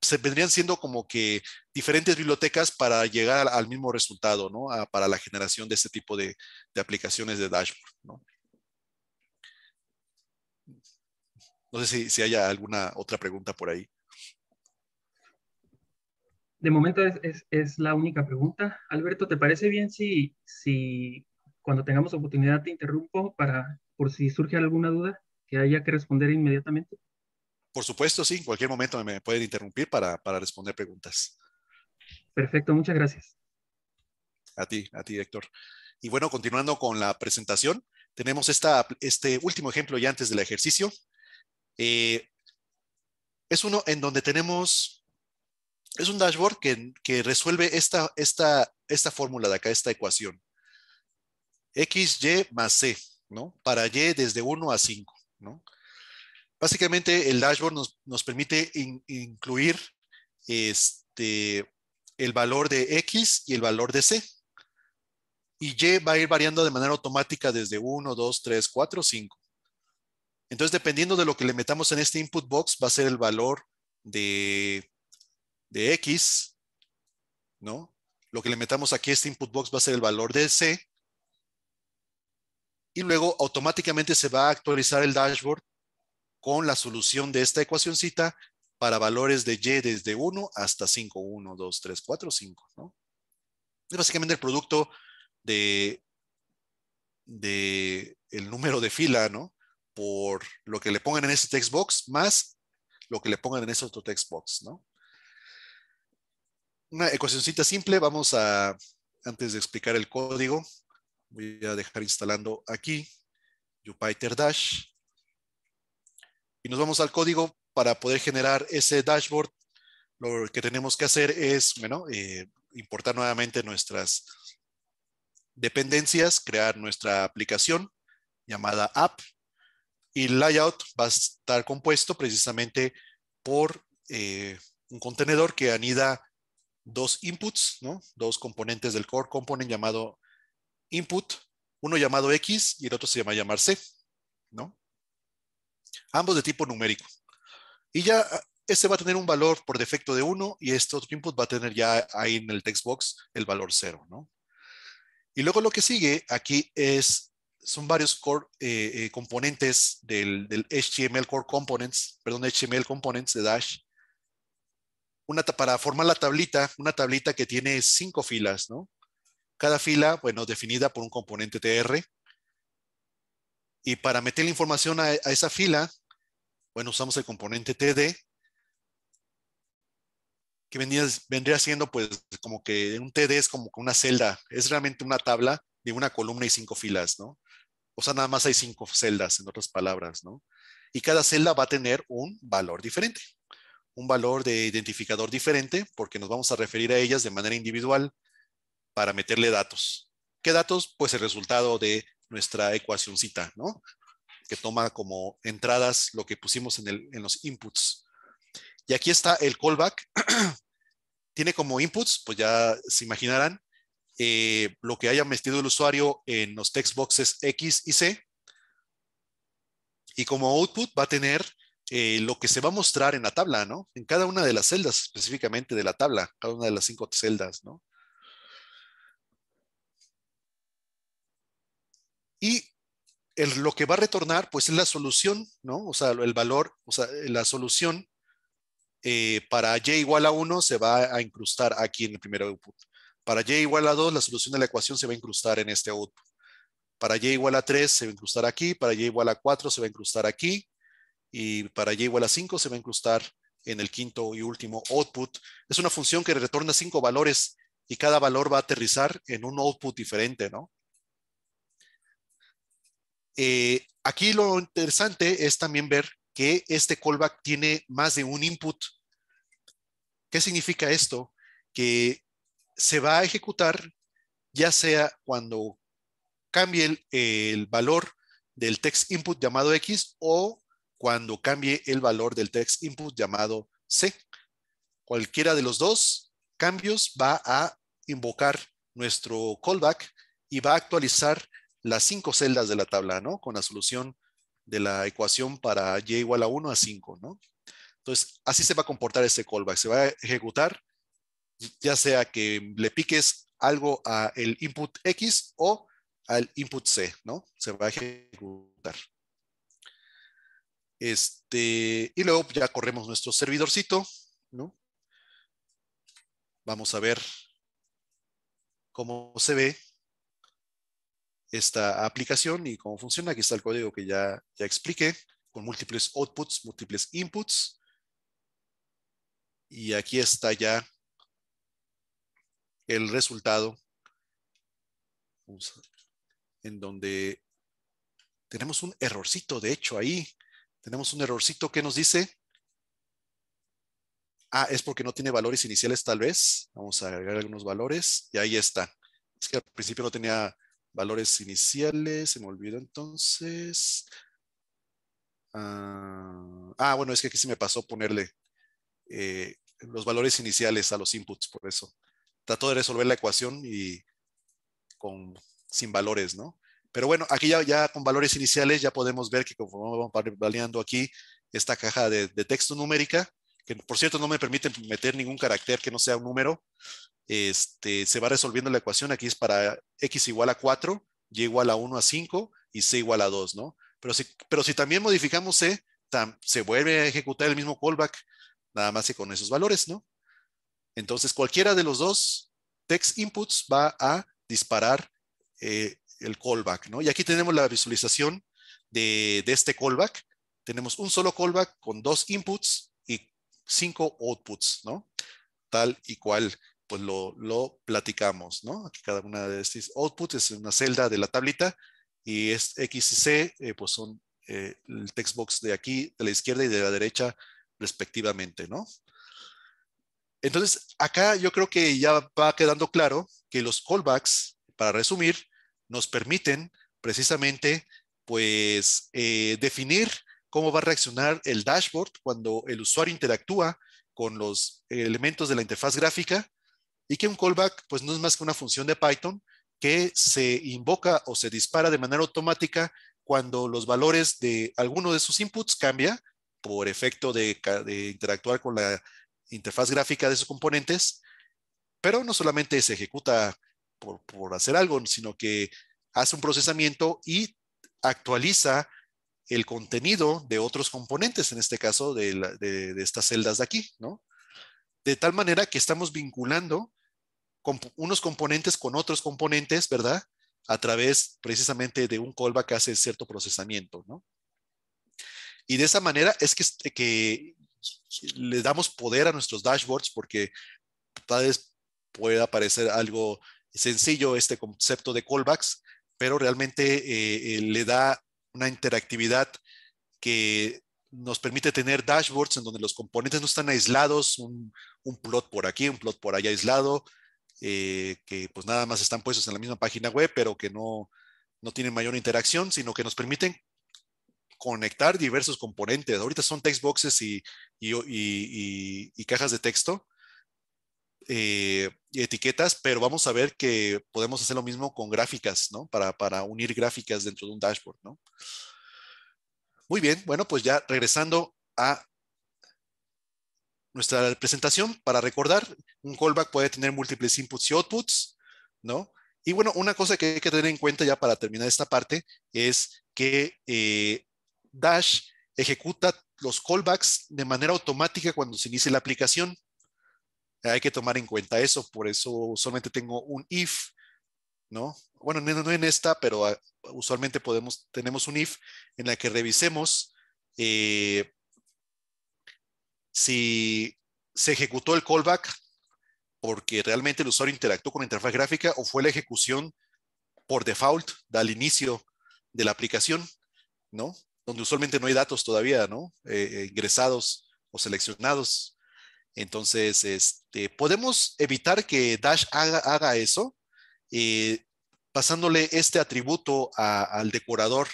se vendrían siendo como que diferentes bibliotecas para llegar al, mismo resultado, ¿no? para la generación de este tipo de, aplicaciones de dashboard, ¿no? sé si, si haya alguna otra pregunta por ahí de momento es, la única pregunta. Alberto, ¿te parece bien si, si cuando tengamos oportunidad te interrumpo para, por si surge alguna duda que haya que responder inmediatamente? Por supuesto, sí. En cualquier momento me pueden interrumpir para, responder preguntas. Perfecto, muchas gracias. A ti, a ti, Héctor. Y bueno, continuando con la presentación, tenemos esta, este último ejemplo ya antes del ejercicio. Eh, es uno en donde tenemos es un dashboard que, resuelve esta, esta fórmula de acá, esta ecuación. X, Y más C, ¿no? Para Y desde 1 a 5, ¿no? Básicamente el dashboard nos, permite incluir este, el valor de X y el valor de C. Y Y va a ir variando de manera automática desde 1, 2, 3, 4, 5. Entonces, dependiendo de lo que le metamos en este input box, va a ser el valor de de X, ¿no? Lo que le metamos aquí a este input box va a ser el valor de C. Y luego automáticamente se va a actualizar el dashboard con la solución de esta ecuacioncita para valores de Y desde 1 hasta 5, 1, 2, 3, 4, 5, ¿no? Es básicamente el producto de, de el número de fila, ¿no? Por lo que le pongan en ese text box más lo que le pongan en ese otro text box, ¿no? una ecuacióncita simple. Vamos a, antes de explicar el código, voy a dejar instalando aquí Jupyter Dash. Y nos vamos al código para poder generar ese dashboard. Lo que tenemos que hacer es, bueno, eh, importar nuevamente nuestras dependencias, crear nuestra aplicación llamada app. Y el layout va a estar compuesto precisamente por eh, un contenedor que anida dos inputs, ¿no? dos componentes del core component llamado input, uno llamado X y el otro se llama llamar C, ¿no? ambos de tipo numérico. Y ya ah, este va a tener un valor por defecto de 1 y este otro input va a tener ya ahí en el text box el valor 0. ¿no? Y luego lo que sigue aquí es, son varios core, eh, eh, componentes del, del, HTML core components, perdón, HTML components de Dash, para formar la tablita, una tablita que tiene cinco filas, ¿no? Cada fila, bueno, definida por un componente TR. Y para meter la información a, esa fila, bueno, usamos el componente TD, que vendría, vendría siendo pues como que un TD es como una celda, es realmente una tabla de una columna y cinco filas, ¿no? O sea, nada más hay cinco celdas, en otras palabras, ¿no? Y cada celda va a tener un valor diferente un valor de identificador diferente porque nos vamos a referir a ellas de manera individual para meterle datos. ¿Qué datos? Pues el resultado de nuestra ecuacioncita, ¿no? Que toma como entradas lo que pusimos en, los inputs. Y aquí está el callback. Tiene como inputs, pues ya se imaginarán, eh, lo que haya metido el usuario en los text boxes X y C. Y como output va a tener eh, lo que se va a mostrar en la tabla, ¿no? En cada una de las celdas específicamente de la tabla, cada una de las cinco celdas, ¿no? Y lo que va a retornar, pues es la solución, ¿no? O sea, el valor, o sea, la solución eh, para y igual a 1 se va a incrustar aquí en el primer output. Para y igual a 2, la solución de la ecuación se va a incrustar en este output. Para y igual a 3 se va a incrustar aquí, para y igual a 4 se va a incrustar aquí, y para y igual a 5 se va a incrustar en el quinto y último output. Es una función que retorna cinco valores y cada valor va a aterrizar en un output diferente, ¿no? Eh, aquí lo interesante es también ver que este callback tiene más de un input. ¿Qué significa esto? Que se va a ejecutar ya sea cuando cambie el, el valor del text input llamado X o cuando cambie el valor del text input llamado C. Cualquiera de los dos cambios va a invocar nuestro callback y va a actualizar las cinco celdas de la tabla, ¿no? Con la solución de la ecuación para y igual a 1 a 5, ¿no? Entonces, así se va a comportar ese callback. Se va a ejecutar ya sea que le piques algo al input X o al input C, ¿no? Se va a ejecutar. Este, y luego ya corremos nuestro servidorcito, ¿no? Vamos a ver cómo se ve esta aplicación y cómo funciona. Aquí está el código que ya, ya expliqué, con múltiples outputs, múltiples inputs. Y aquí está ya el resultado en donde tenemos un errorcito, de hecho, ahí tenemos un errorcito que nos dice, ah, es porque no tiene valores iniciales tal vez. Vamos a agregar algunos valores y ahí está. Es que al principio no tenía valores iniciales, se me olvidó entonces. ah, ah bueno, es que aquí se me pasó ponerle eh, los valores iniciales a los inputs, por eso. Trató de resolver la ecuación y con, sin valores, ¿no? Pero bueno, aquí ya, con valores iniciales ya podemos ver que conforme vamos variando aquí esta caja de, texto numérica, que por cierto no me permite meter ningún carácter que no sea un número, este, se va resolviendo la ecuación. Aquí es para x igual a 4, y igual a 1 a 5 y c igual a 2, ¿no? Pero si, pero si también modificamos c, se vuelve a ejecutar el mismo callback, nada más que con esos valores, ¿no? Entonces cualquiera de los dos text inputs va a disparar eh, el callback, ¿no? Y aquí tenemos la visualización de, este callback. Tenemos un solo callback con dos inputs y cinco outputs, ¿no? Tal y cual, pues lo, lo platicamos, ¿no? Aquí cada una de estos outputs es una celda de la tablita y es X y C, eh, pues son eh, el textbox de aquí, de la izquierda y de la derecha, respectivamente, ¿no? Entonces, acá yo creo que ya va quedando claro que los callbacks, para resumir, nos permiten precisamente pues eh, definir cómo va a reaccionar el dashboard cuando el usuario interactúa con los elementos de la interfaz gráfica y que un callback pues no es más que una función de Python que se invoca o se dispara de manera automática cuando los valores de alguno de sus inputs cambia por efecto de interactuar con la interfaz gráfica de sus componentes, pero no solamente se ejecuta por, hacer algo, sino que hace un procesamiento y actualiza el contenido de otros componentes, en este caso de, estas celdas de aquí, ¿no? De tal manera que estamos vinculando unos componentes con otros componentes, ¿verdad? A través precisamente de un callback que hace cierto procesamiento, ¿no? Y de esa manera es que, este, que le damos poder a nuestros dashboards porque tal vez pueda aparecer algo sencillo este concepto de callbacks, pero realmente eh, eh, le da una interactividad que nos permite tener dashboards en donde los componentes no están aislados, un, plot por aquí, un plot por allá aislado, eh, que pues nada más están puestos en la misma página web, pero que no, tienen mayor interacción, sino que nos permiten conectar diversos componentes. Ahorita son text boxes y, y, y cajas de texto, eh, etiquetas, pero vamos a ver que podemos hacer lo mismo con gráficas, ¿no? Para, unir gráficas dentro de un dashboard, ¿no? Muy bien, bueno, pues ya regresando a nuestra presentación, para recordar, un callback puede tener múltiples inputs y outputs, ¿no? Y bueno, una cosa que hay que tener en cuenta ya para terminar esta parte es que eh, Dash ejecuta los callbacks de manera automática cuando se inicia la aplicación. Hay que tomar en cuenta eso, por eso solamente tengo un if, ¿no? Bueno, no, en esta, pero ah, usualmente podemos, tenemos un if en la que revisemos eh, si se ejecutó el callback porque realmente el usuario interactuó con la interfaz gráfica o fue la ejecución por default al inicio de la aplicación, ¿no? Donde usualmente no hay datos todavía, ¿no? Eh, eh, ingresados o seleccionados. Entonces, este, podemos evitar que Dash haga, haga eso eh, pasándole este atributo al decorador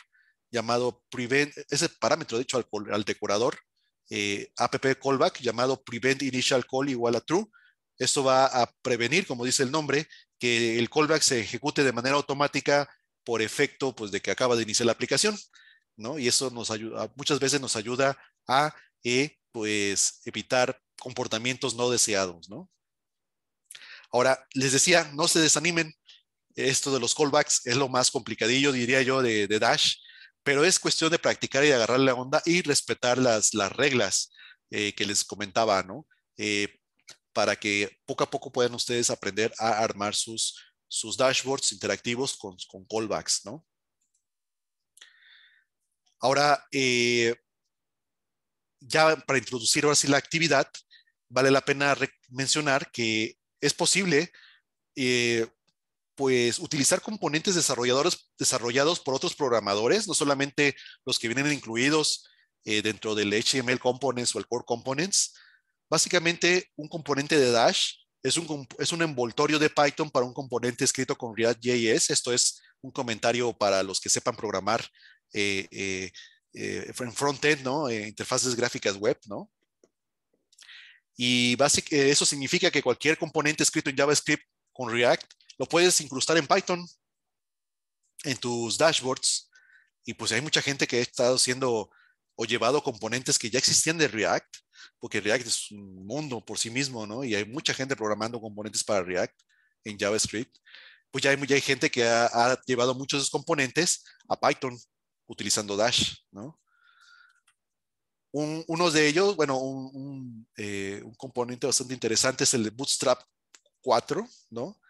llamado prevent, ese parámetro de hecho al, decorador, eh, app callback llamado prevent initial call igual a true. Esto va a prevenir, como dice el nombre, que el callback se ejecute de manera automática por efecto pues, de que acaba de iniciar la aplicación. ¿no? Y eso nos ayuda, muchas veces nos ayuda a eh, pues, evitar comportamientos no deseados, ¿no? Ahora, les decía, no se desanimen. Esto de los callbacks es lo más complicadillo, diría yo, de, Dash, pero es cuestión de practicar y agarrar la onda y respetar las, las reglas eh, que les comentaba, ¿no? Eh, para que poco a poco puedan ustedes aprender a armar sus, sus dashboards interactivos con, con callbacks, ¿no? Ahora, eh, ya para introducir ahora sí la actividad, vale la pena mencionar que es posible eh, pues utilizar componentes desarrolladores desarrollados por otros programadores, no solamente los que vienen incluidos eh, dentro del HTML Components o el Core Components. Básicamente, un componente de Dash es un, es un envoltorio de Python para un componente escrito con React.js. Esto es un comentario para los que sepan programar eh, en front-end, ¿no? interfaces gráficas web, ¿no? Y básicamente eh, eso significa que cualquier componente escrito en JavaScript con React lo puedes incrustar en Python, en tus dashboards. Y pues hay mucha gente que ha estado haciendo o llevado componentes que ya existían de React, porque React es un mundo por sí mismo, ¿no? Y hay mucha gente programando componentes para React en JavaScript. Pues ya hay, ya gente que ha, ha llevado muchos de esos componentes a Python utilizando Dash, ¿no? Un, uno de ellos, bueno, eh, un, componente bastante interesante es el de Bootstrap 4, ¿no?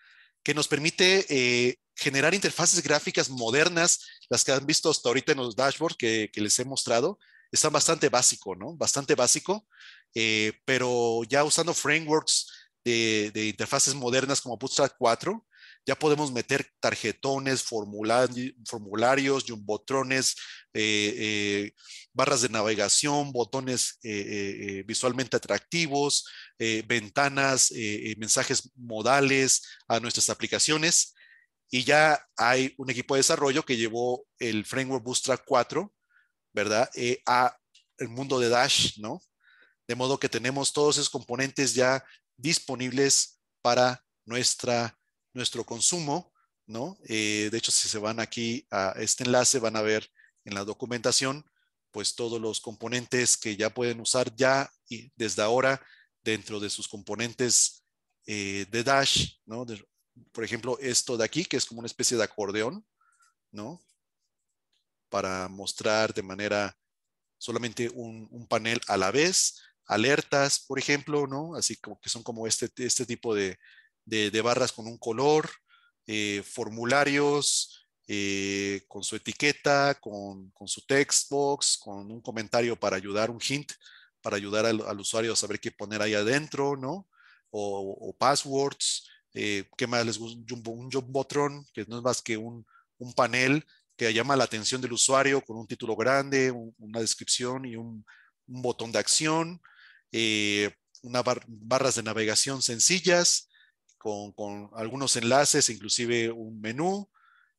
Que nos permite eh, generar interfaces gráficas modernas, las que han visto hasta ahorita en los dashboards que, les he mostrado, están bastante básico, ¿no? Bastante básico, eh, pero ya usando frameworks de, de, interfaces modernas como Bootstrap 4, ya podemos meter tarjetones, formularios, botones, eh, eh, barras de navegación, botones eh, visualmente atractivos, ventanas, mensajes modales a nuestras aplicaciones. Y ya hay un equipo de desarrollo que llevó el framework Bootstrap 4, ¿verdad? E, a el mundo de Dash, ¿no? De modo que tenemos todos esos componentes ya disponibles para nuestra nuestro consumo, ¿no? Eh, de hecho, si se van aquí a este enlace, van a ver en la documentación, pues todos los componentes que ya pueden usar ya y desde ahora dentro de sus componentes eh, de Dash, ¿no? por ejemplo, esto de aquí, que es como una especie de acordeón, ¿no? Para mostrar de manera solamente un, un panel a la vez, alertas, por ejemplo, ¿no? Así como que son como este, este tipo de, de, barras con un color, eh, formularios eh, con su etiqueta, con, su text box, con un comentario para ayudar, un hint, para ayudar al, usuario a saber qué poner ahí adentro, ¿no? O, passwords, eh, ¿qué más les gusta? Un que no es más que un, panel que llama la atención del usuario con un título grande, una descripción y un, botón de acción, barras de navegación sencillas, con, algunos enlaces, inclusive un menú,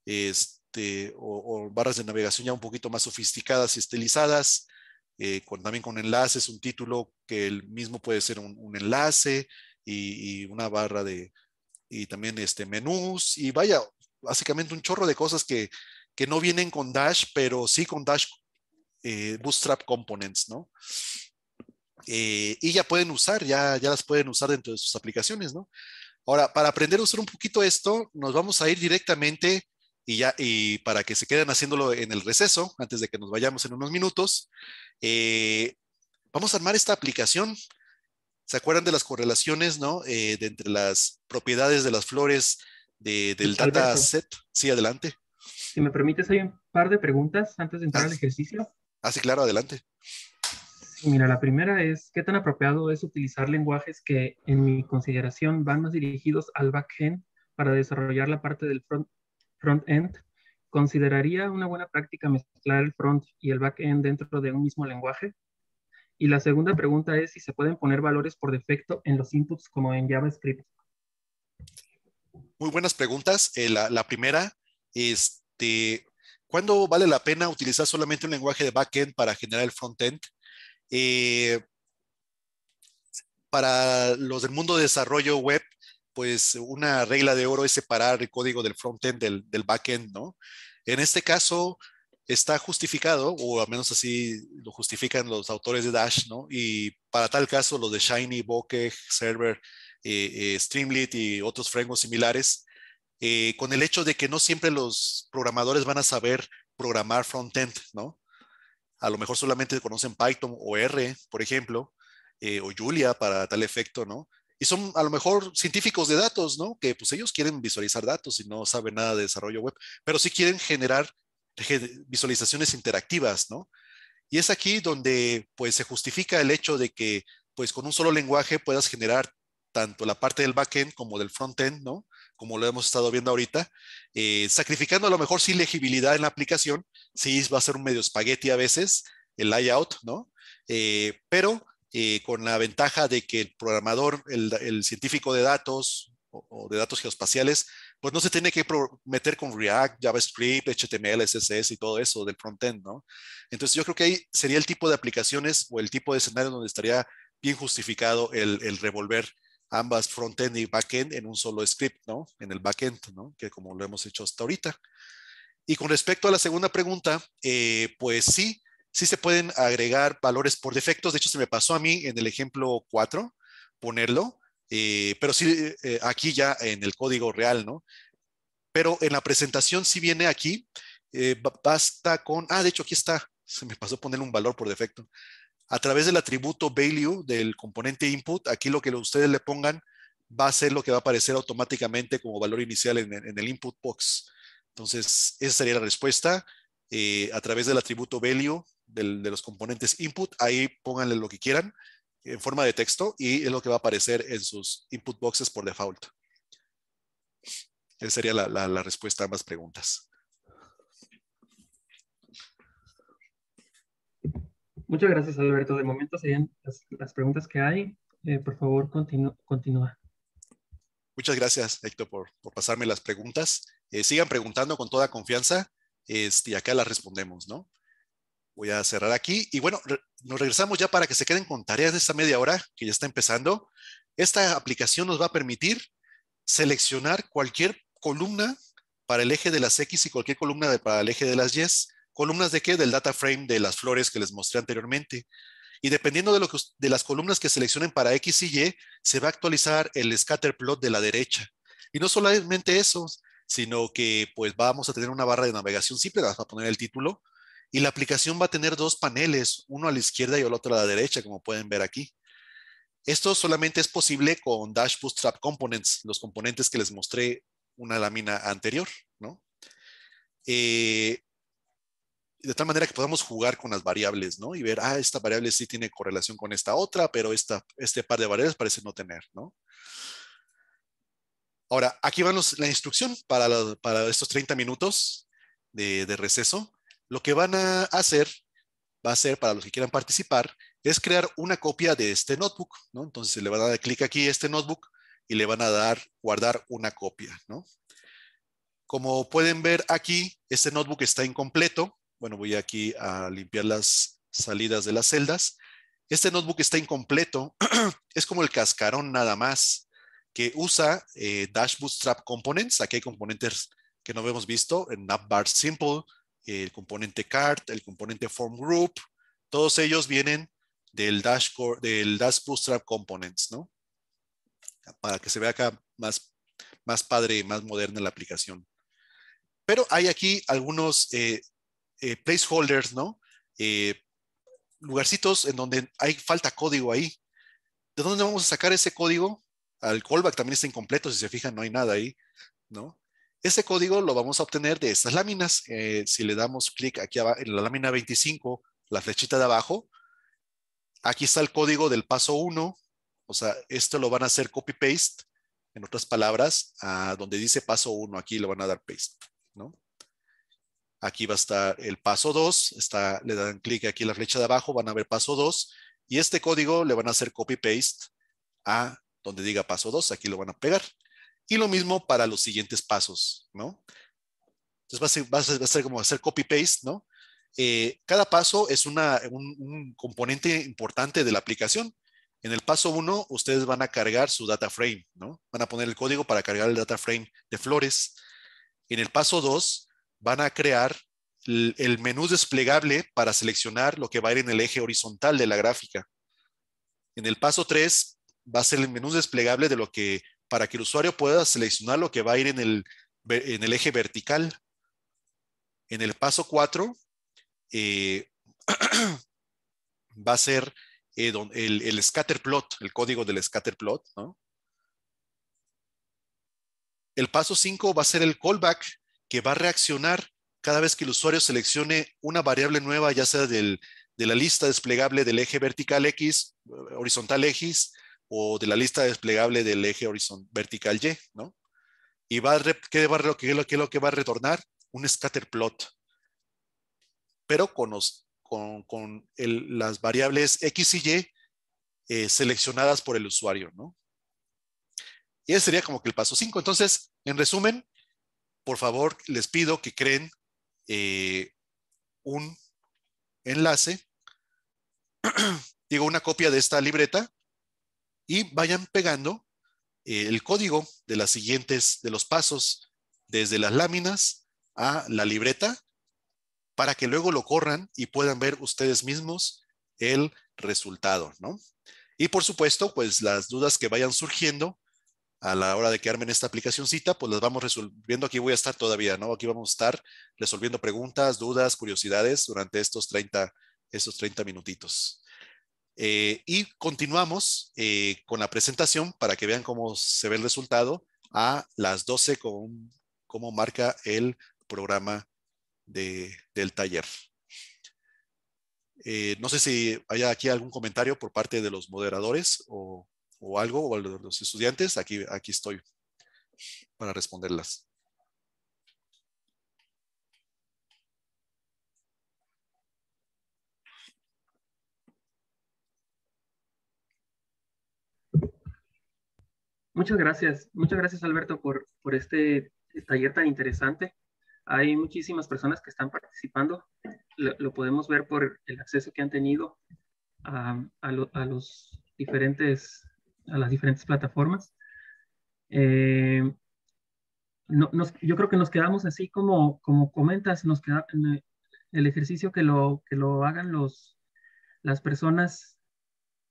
este, o, barras de navegación ya un poquito más sofisticadas y estilizadas, eh, con, también con enlaces, un título que el mismo puede ser un, enlace y, una barra de, y también este, menús, y vaya, básicamente un chorro de cosas que, que no vienen con Dash, pero sí con Dash eh, Bootstrap Components, ¿no? Eh, y ya pueden usar, ya, ya las pueden usar dentro de sus aplicaciones, ¿no? Ahora, para aprender a usar un poquito esto, nos vamos a ir directamente y ya, y para que se queden haciéndolo en el receso, antes de que nos vayamos en unos minutos, eh, vamos a armar esta aplicación. ¿Se acuerdan de las correlaciones, no? Eh, de entre las propiedades de las flores del dataset. Sí, adelante. Si me permites, hay un par de preguntas antes de entrar al ah, ejercicio. Ah, sí, claro, adelante. Mira, la primera es, ¿qué tan apropiado es utilizar lenguajes que en mi consideración van más dirigidos al backend para desarrollar la parte del front, front ¿Consideraría una buena práctica mezclar el front y el backend dentro de un mismo lenguaje? Y la segunda pregunta es si se pueden poner valores por defecto en los inputs como en JavaScript. Muy buenas preguntas. Eh, la, primera, este, ¿cuándo vale la pena utilizar solamente un lenguaje de backend para generar el frontend? Eh, para los del mundo de desarrollo web, pues una regla de oro es separar el código del frontend del, del backend, ¿no? En este caso está justificado, o al menos así lo justifican los autores de Dash, ¿no? Y para tal caso, los de Shiny, Bokeh, Server, eh, eh, Streamlit y otros frameworks similares, con el hecho de que no siempre los programadores van a saber programar frontend, ¿no? a lo mejor solamente conocen Python o R, por ejemplo, eh, o Julia para tal efecto, ¿no? Y son a lo mejor científicos de datos, ¿no? Que pues ellos quieren visualizar datos y no saben nada de desarrollo web, pero sí quieren generar visualizaciones interactivas, ¿no? Y es aquí donde pues se justifica el hecho de que pues con un solo lenguaje puedas generar tanto la parte del backend como del frontend, ¿no? como lo hemos estado viendo ahorita, eh, sacrificando a lo mejor sí legibilidad en la aplicación, sí va a ser un medio espagueti a veces, el layout, ¿no? Eh, pero eh, con la ventaja de que el programador, el, científico de datos o, de datos geospaciales, pues no se tiene que meter con React, JavaScript, HTML, CSS y todo eso del frontend, ¿no? Entonces yo creo que ahí sería el tipo de aplicaciones o el tipo de escenario donde estaría bien justificado el revolver ambas frontend y backend en un solo script, ¿no? En el backend, ¿no? Que como lo hemos hecho hasta ahorita. Y con respecto a la segunda pregunta, eh, pues sí, sí se pueden agregar valores por defectos. De hecho, se me pasó a mí en el ejemplo 4 ponerlo, eh, pero sí eh, aquí ya en el código real, ¿no? Pero en la presentación sí viene aquí, basta con, ah, de hecho aquí está, se me pasó poner un valor por defecto a través del atributo value del componente input, aquí lo que ustedes le pongan va a ser lo que va a aparecer automáticamente como valor inicial en, el input box. Entonces, esa sería la respuesta. Eh, a través del atributo value de los componentes input, ahí pónganle lo que quieran en forma de texto y es lo que va a aparecer en sus input boxes por default. Esa sería la, la respuesta a ambas preguntas. Muchas gracias, Alberto. De momento serían las, preguntas que hay. Eh, por favor, continúa. Muchas gracias, Héctor, por, pasarme las preguntas. Eh, sigan preguntando con toda confianza este, y acá las respondemos, ¿no? Voy a cerrar aquí y bueno, nos regresamos ya para que se queden con tareas de esta media hora que ya está empezando. Esta aplicación nos va a permitir seleccionar cualquier columna para el eje de las X y cualquier columna para el eje de las Y ¿Columnas de qué? Del data frame de las flores que les mostré anteriormente. Y dependiendo de, lo que, de las columnas que seleccionen para X y Y, se va a actualizar el scatter plot de la derecha. Y no solamente eso, sino que pues vamos a tener una barra de navegación simple, vamos a poner el título, y la aplicación va a tener dos paneles, uno a la izquierda y el otro a la derecha, como pueden ver aquí. Esto solamente es posible con Dash Bootstrap Components, los componentes que les mostré una lámina anterior, ¿no? Eh, de tal manera que podamos jugar con las variables, ¿no? Y ver, ah, esta variable sí tiene correlación con esta otra, pero esta, este par de variables parece no tener, ¿no? Ahora, aquí van la instrucción para, para, estos 30 minutos de, receso. Lo que van a hacer, va a ser para los que quieran participar, es crear una copia de este notebook, ¿no? Entonces le van a dar clic aquí a este notebook y le van a dar guardar una copia, ¿no? Como pueden ver aquí, este notebook está incompleto, bueno, voy aquí a limpiar las salidas de las celdas. Este notebook está incompleto. es como el cascarón nada más que usa eh, Dash Bootstrap Components. Aquí hay componentes que no hemos visto en Navbar Simple, el componente Cart, el componente Form Group. Todos ellos vienen del Dash, del Bootstrap Components, ¿no? Para que se vea acá más, más padre, más moderna la aplicación. Pero hay aquí algunos eh, eh, placeholders, ¿no? Eh, lugarcitos en donde hay falta código ahí. ¿De dónde vamos a sacar ese código? Al callback también está incompleto, si se fijan, no hay nada ahí, ¿no? Ese código lo vamos a obtener de estas láminas. Eh, si le damos clic aquí abajo, en la lámina 25, la flechita de abajo, aquí está el código del paso 1. O sea, esto lo van a hacer copy-paste, en otras palabras, a donde dice paso 1, aquí lo van a dar paste, ¿no? Aquí va a estar el paso 2, está, le dan clic aquí en la flecha de abajo, van a ver paso 2 y este código le van a hacer copy-paste a donde diga paso 2, aquí lo van a pegar. Y lo mismo para los siguientes pasos, ¿no? Entonces va a ser, como hacer copy-paste, ¿no? Eh, cada paso es una, un, componente importante de la aplicación. En el paso 1, ustedes van a cargar su data frame, ¿no? Van a poner el código para cargar el data frame de flores. En el paso 2, van a crear el, menú desplegable para seleccionar lo que va a ir en el eje horizontal de la gráfica. En el paso 3 va a ser el menú desplegable de lo que, para que el usuario pueda seleccionar lo que va a ir en el, eje vertical. En el paso 4 eh, va a ser eh, el, el scatter plot, el código del scatter plot. El paso 5 va a ser el callback que va a reaccionar cada vez que el usuario seleccione una variable nueva, ya sea de la lista desplegable del eje vertical X, eh, horizontal X, o de la lista desplegable del eje horizontal vertical Y, ¿no? Y va a, ¿qué, va lo, lo que va a retornar? Un scatter plot. Pero con, con, las variables X y Y eh, seleccionadas por el usuario, ¿no? Y ese sería como que el paso 5. Entonces, en resumen, por favor, les pido que creen eh, un enlace, digo, una copia de esta libreta y vayan pegando eh, el código de las siguientes, de los pasos, desde las láminas a la libreta, para que luego lo corran y puedan ver ustedes mismos el resultado, ¿no? Y por supuesto, pues las dudas que vayan surgiendo, a la hora de que armen esta aplicación cita, pues las vamos resolviendo. Aquí voy a estar todavía, ¿no? Aquí vamos a estar resolviendo preguntas, dudas, curiosidades durante estos 30, estos 30 minutitos. Eh, y continuamos eh, con la presentación para que vean cómo se ve el resultado a las 12, con, marca el programa del taller. Eh, no sé si hay aquí algún comentario por parte de los moderadores o o algo, o los estudiantes, aquí, aquí estoy para responderlas. Muchas gracias, muchas gracias Alberto por, este taller tan interesante. Hay muchísimas personas que están participando, lo, podemos ver por el acceso que han tenido ah, a, a los diferentes a las diferentes plataformas. Eh, yo creo que nos quedamos así como, como comentas, nos queda el ejercicio que lo, que lo hagan los, las personas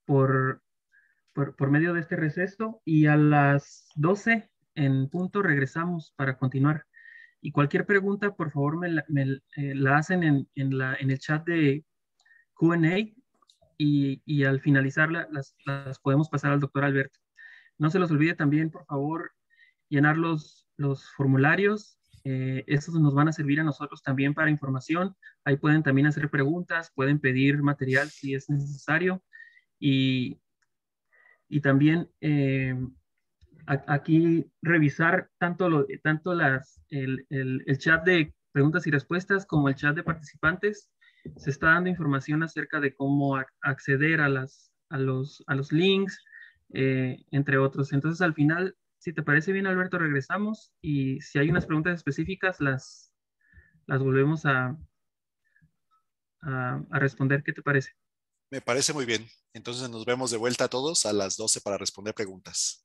por, por, por medio de este receso y a las 12 en punto regresamos para continuar. Y cualquier pregunta, por favor, me la, eh, la hacen en, en, la, en el chat de QA y, al finalizarlas, las, podemos pasar al doctor Alberto. No se los olvide también, por favor, llenar los, formularios. Eh, estos nos van a servir a nosotros también para información. Ahí pueden también hacer preguntas, pueden pedir material si es necesario. Y, también eh, aquí revisar tanto, lo, tanto las, el, el, el chat de preguntas y respuestas como el chat de participantes se está dando información acerca de cómo acceder a, los, links, eh, entre otros. Entonces, al final, si te parece bien, Alberto, regresamos y si hay unas preguntas específicas, las, volvemos a, a, a responder. ¿Qué te parece? Me parece muy bien. Entonces nos vemos de vuelta a todos a las 12 para responder preguntas.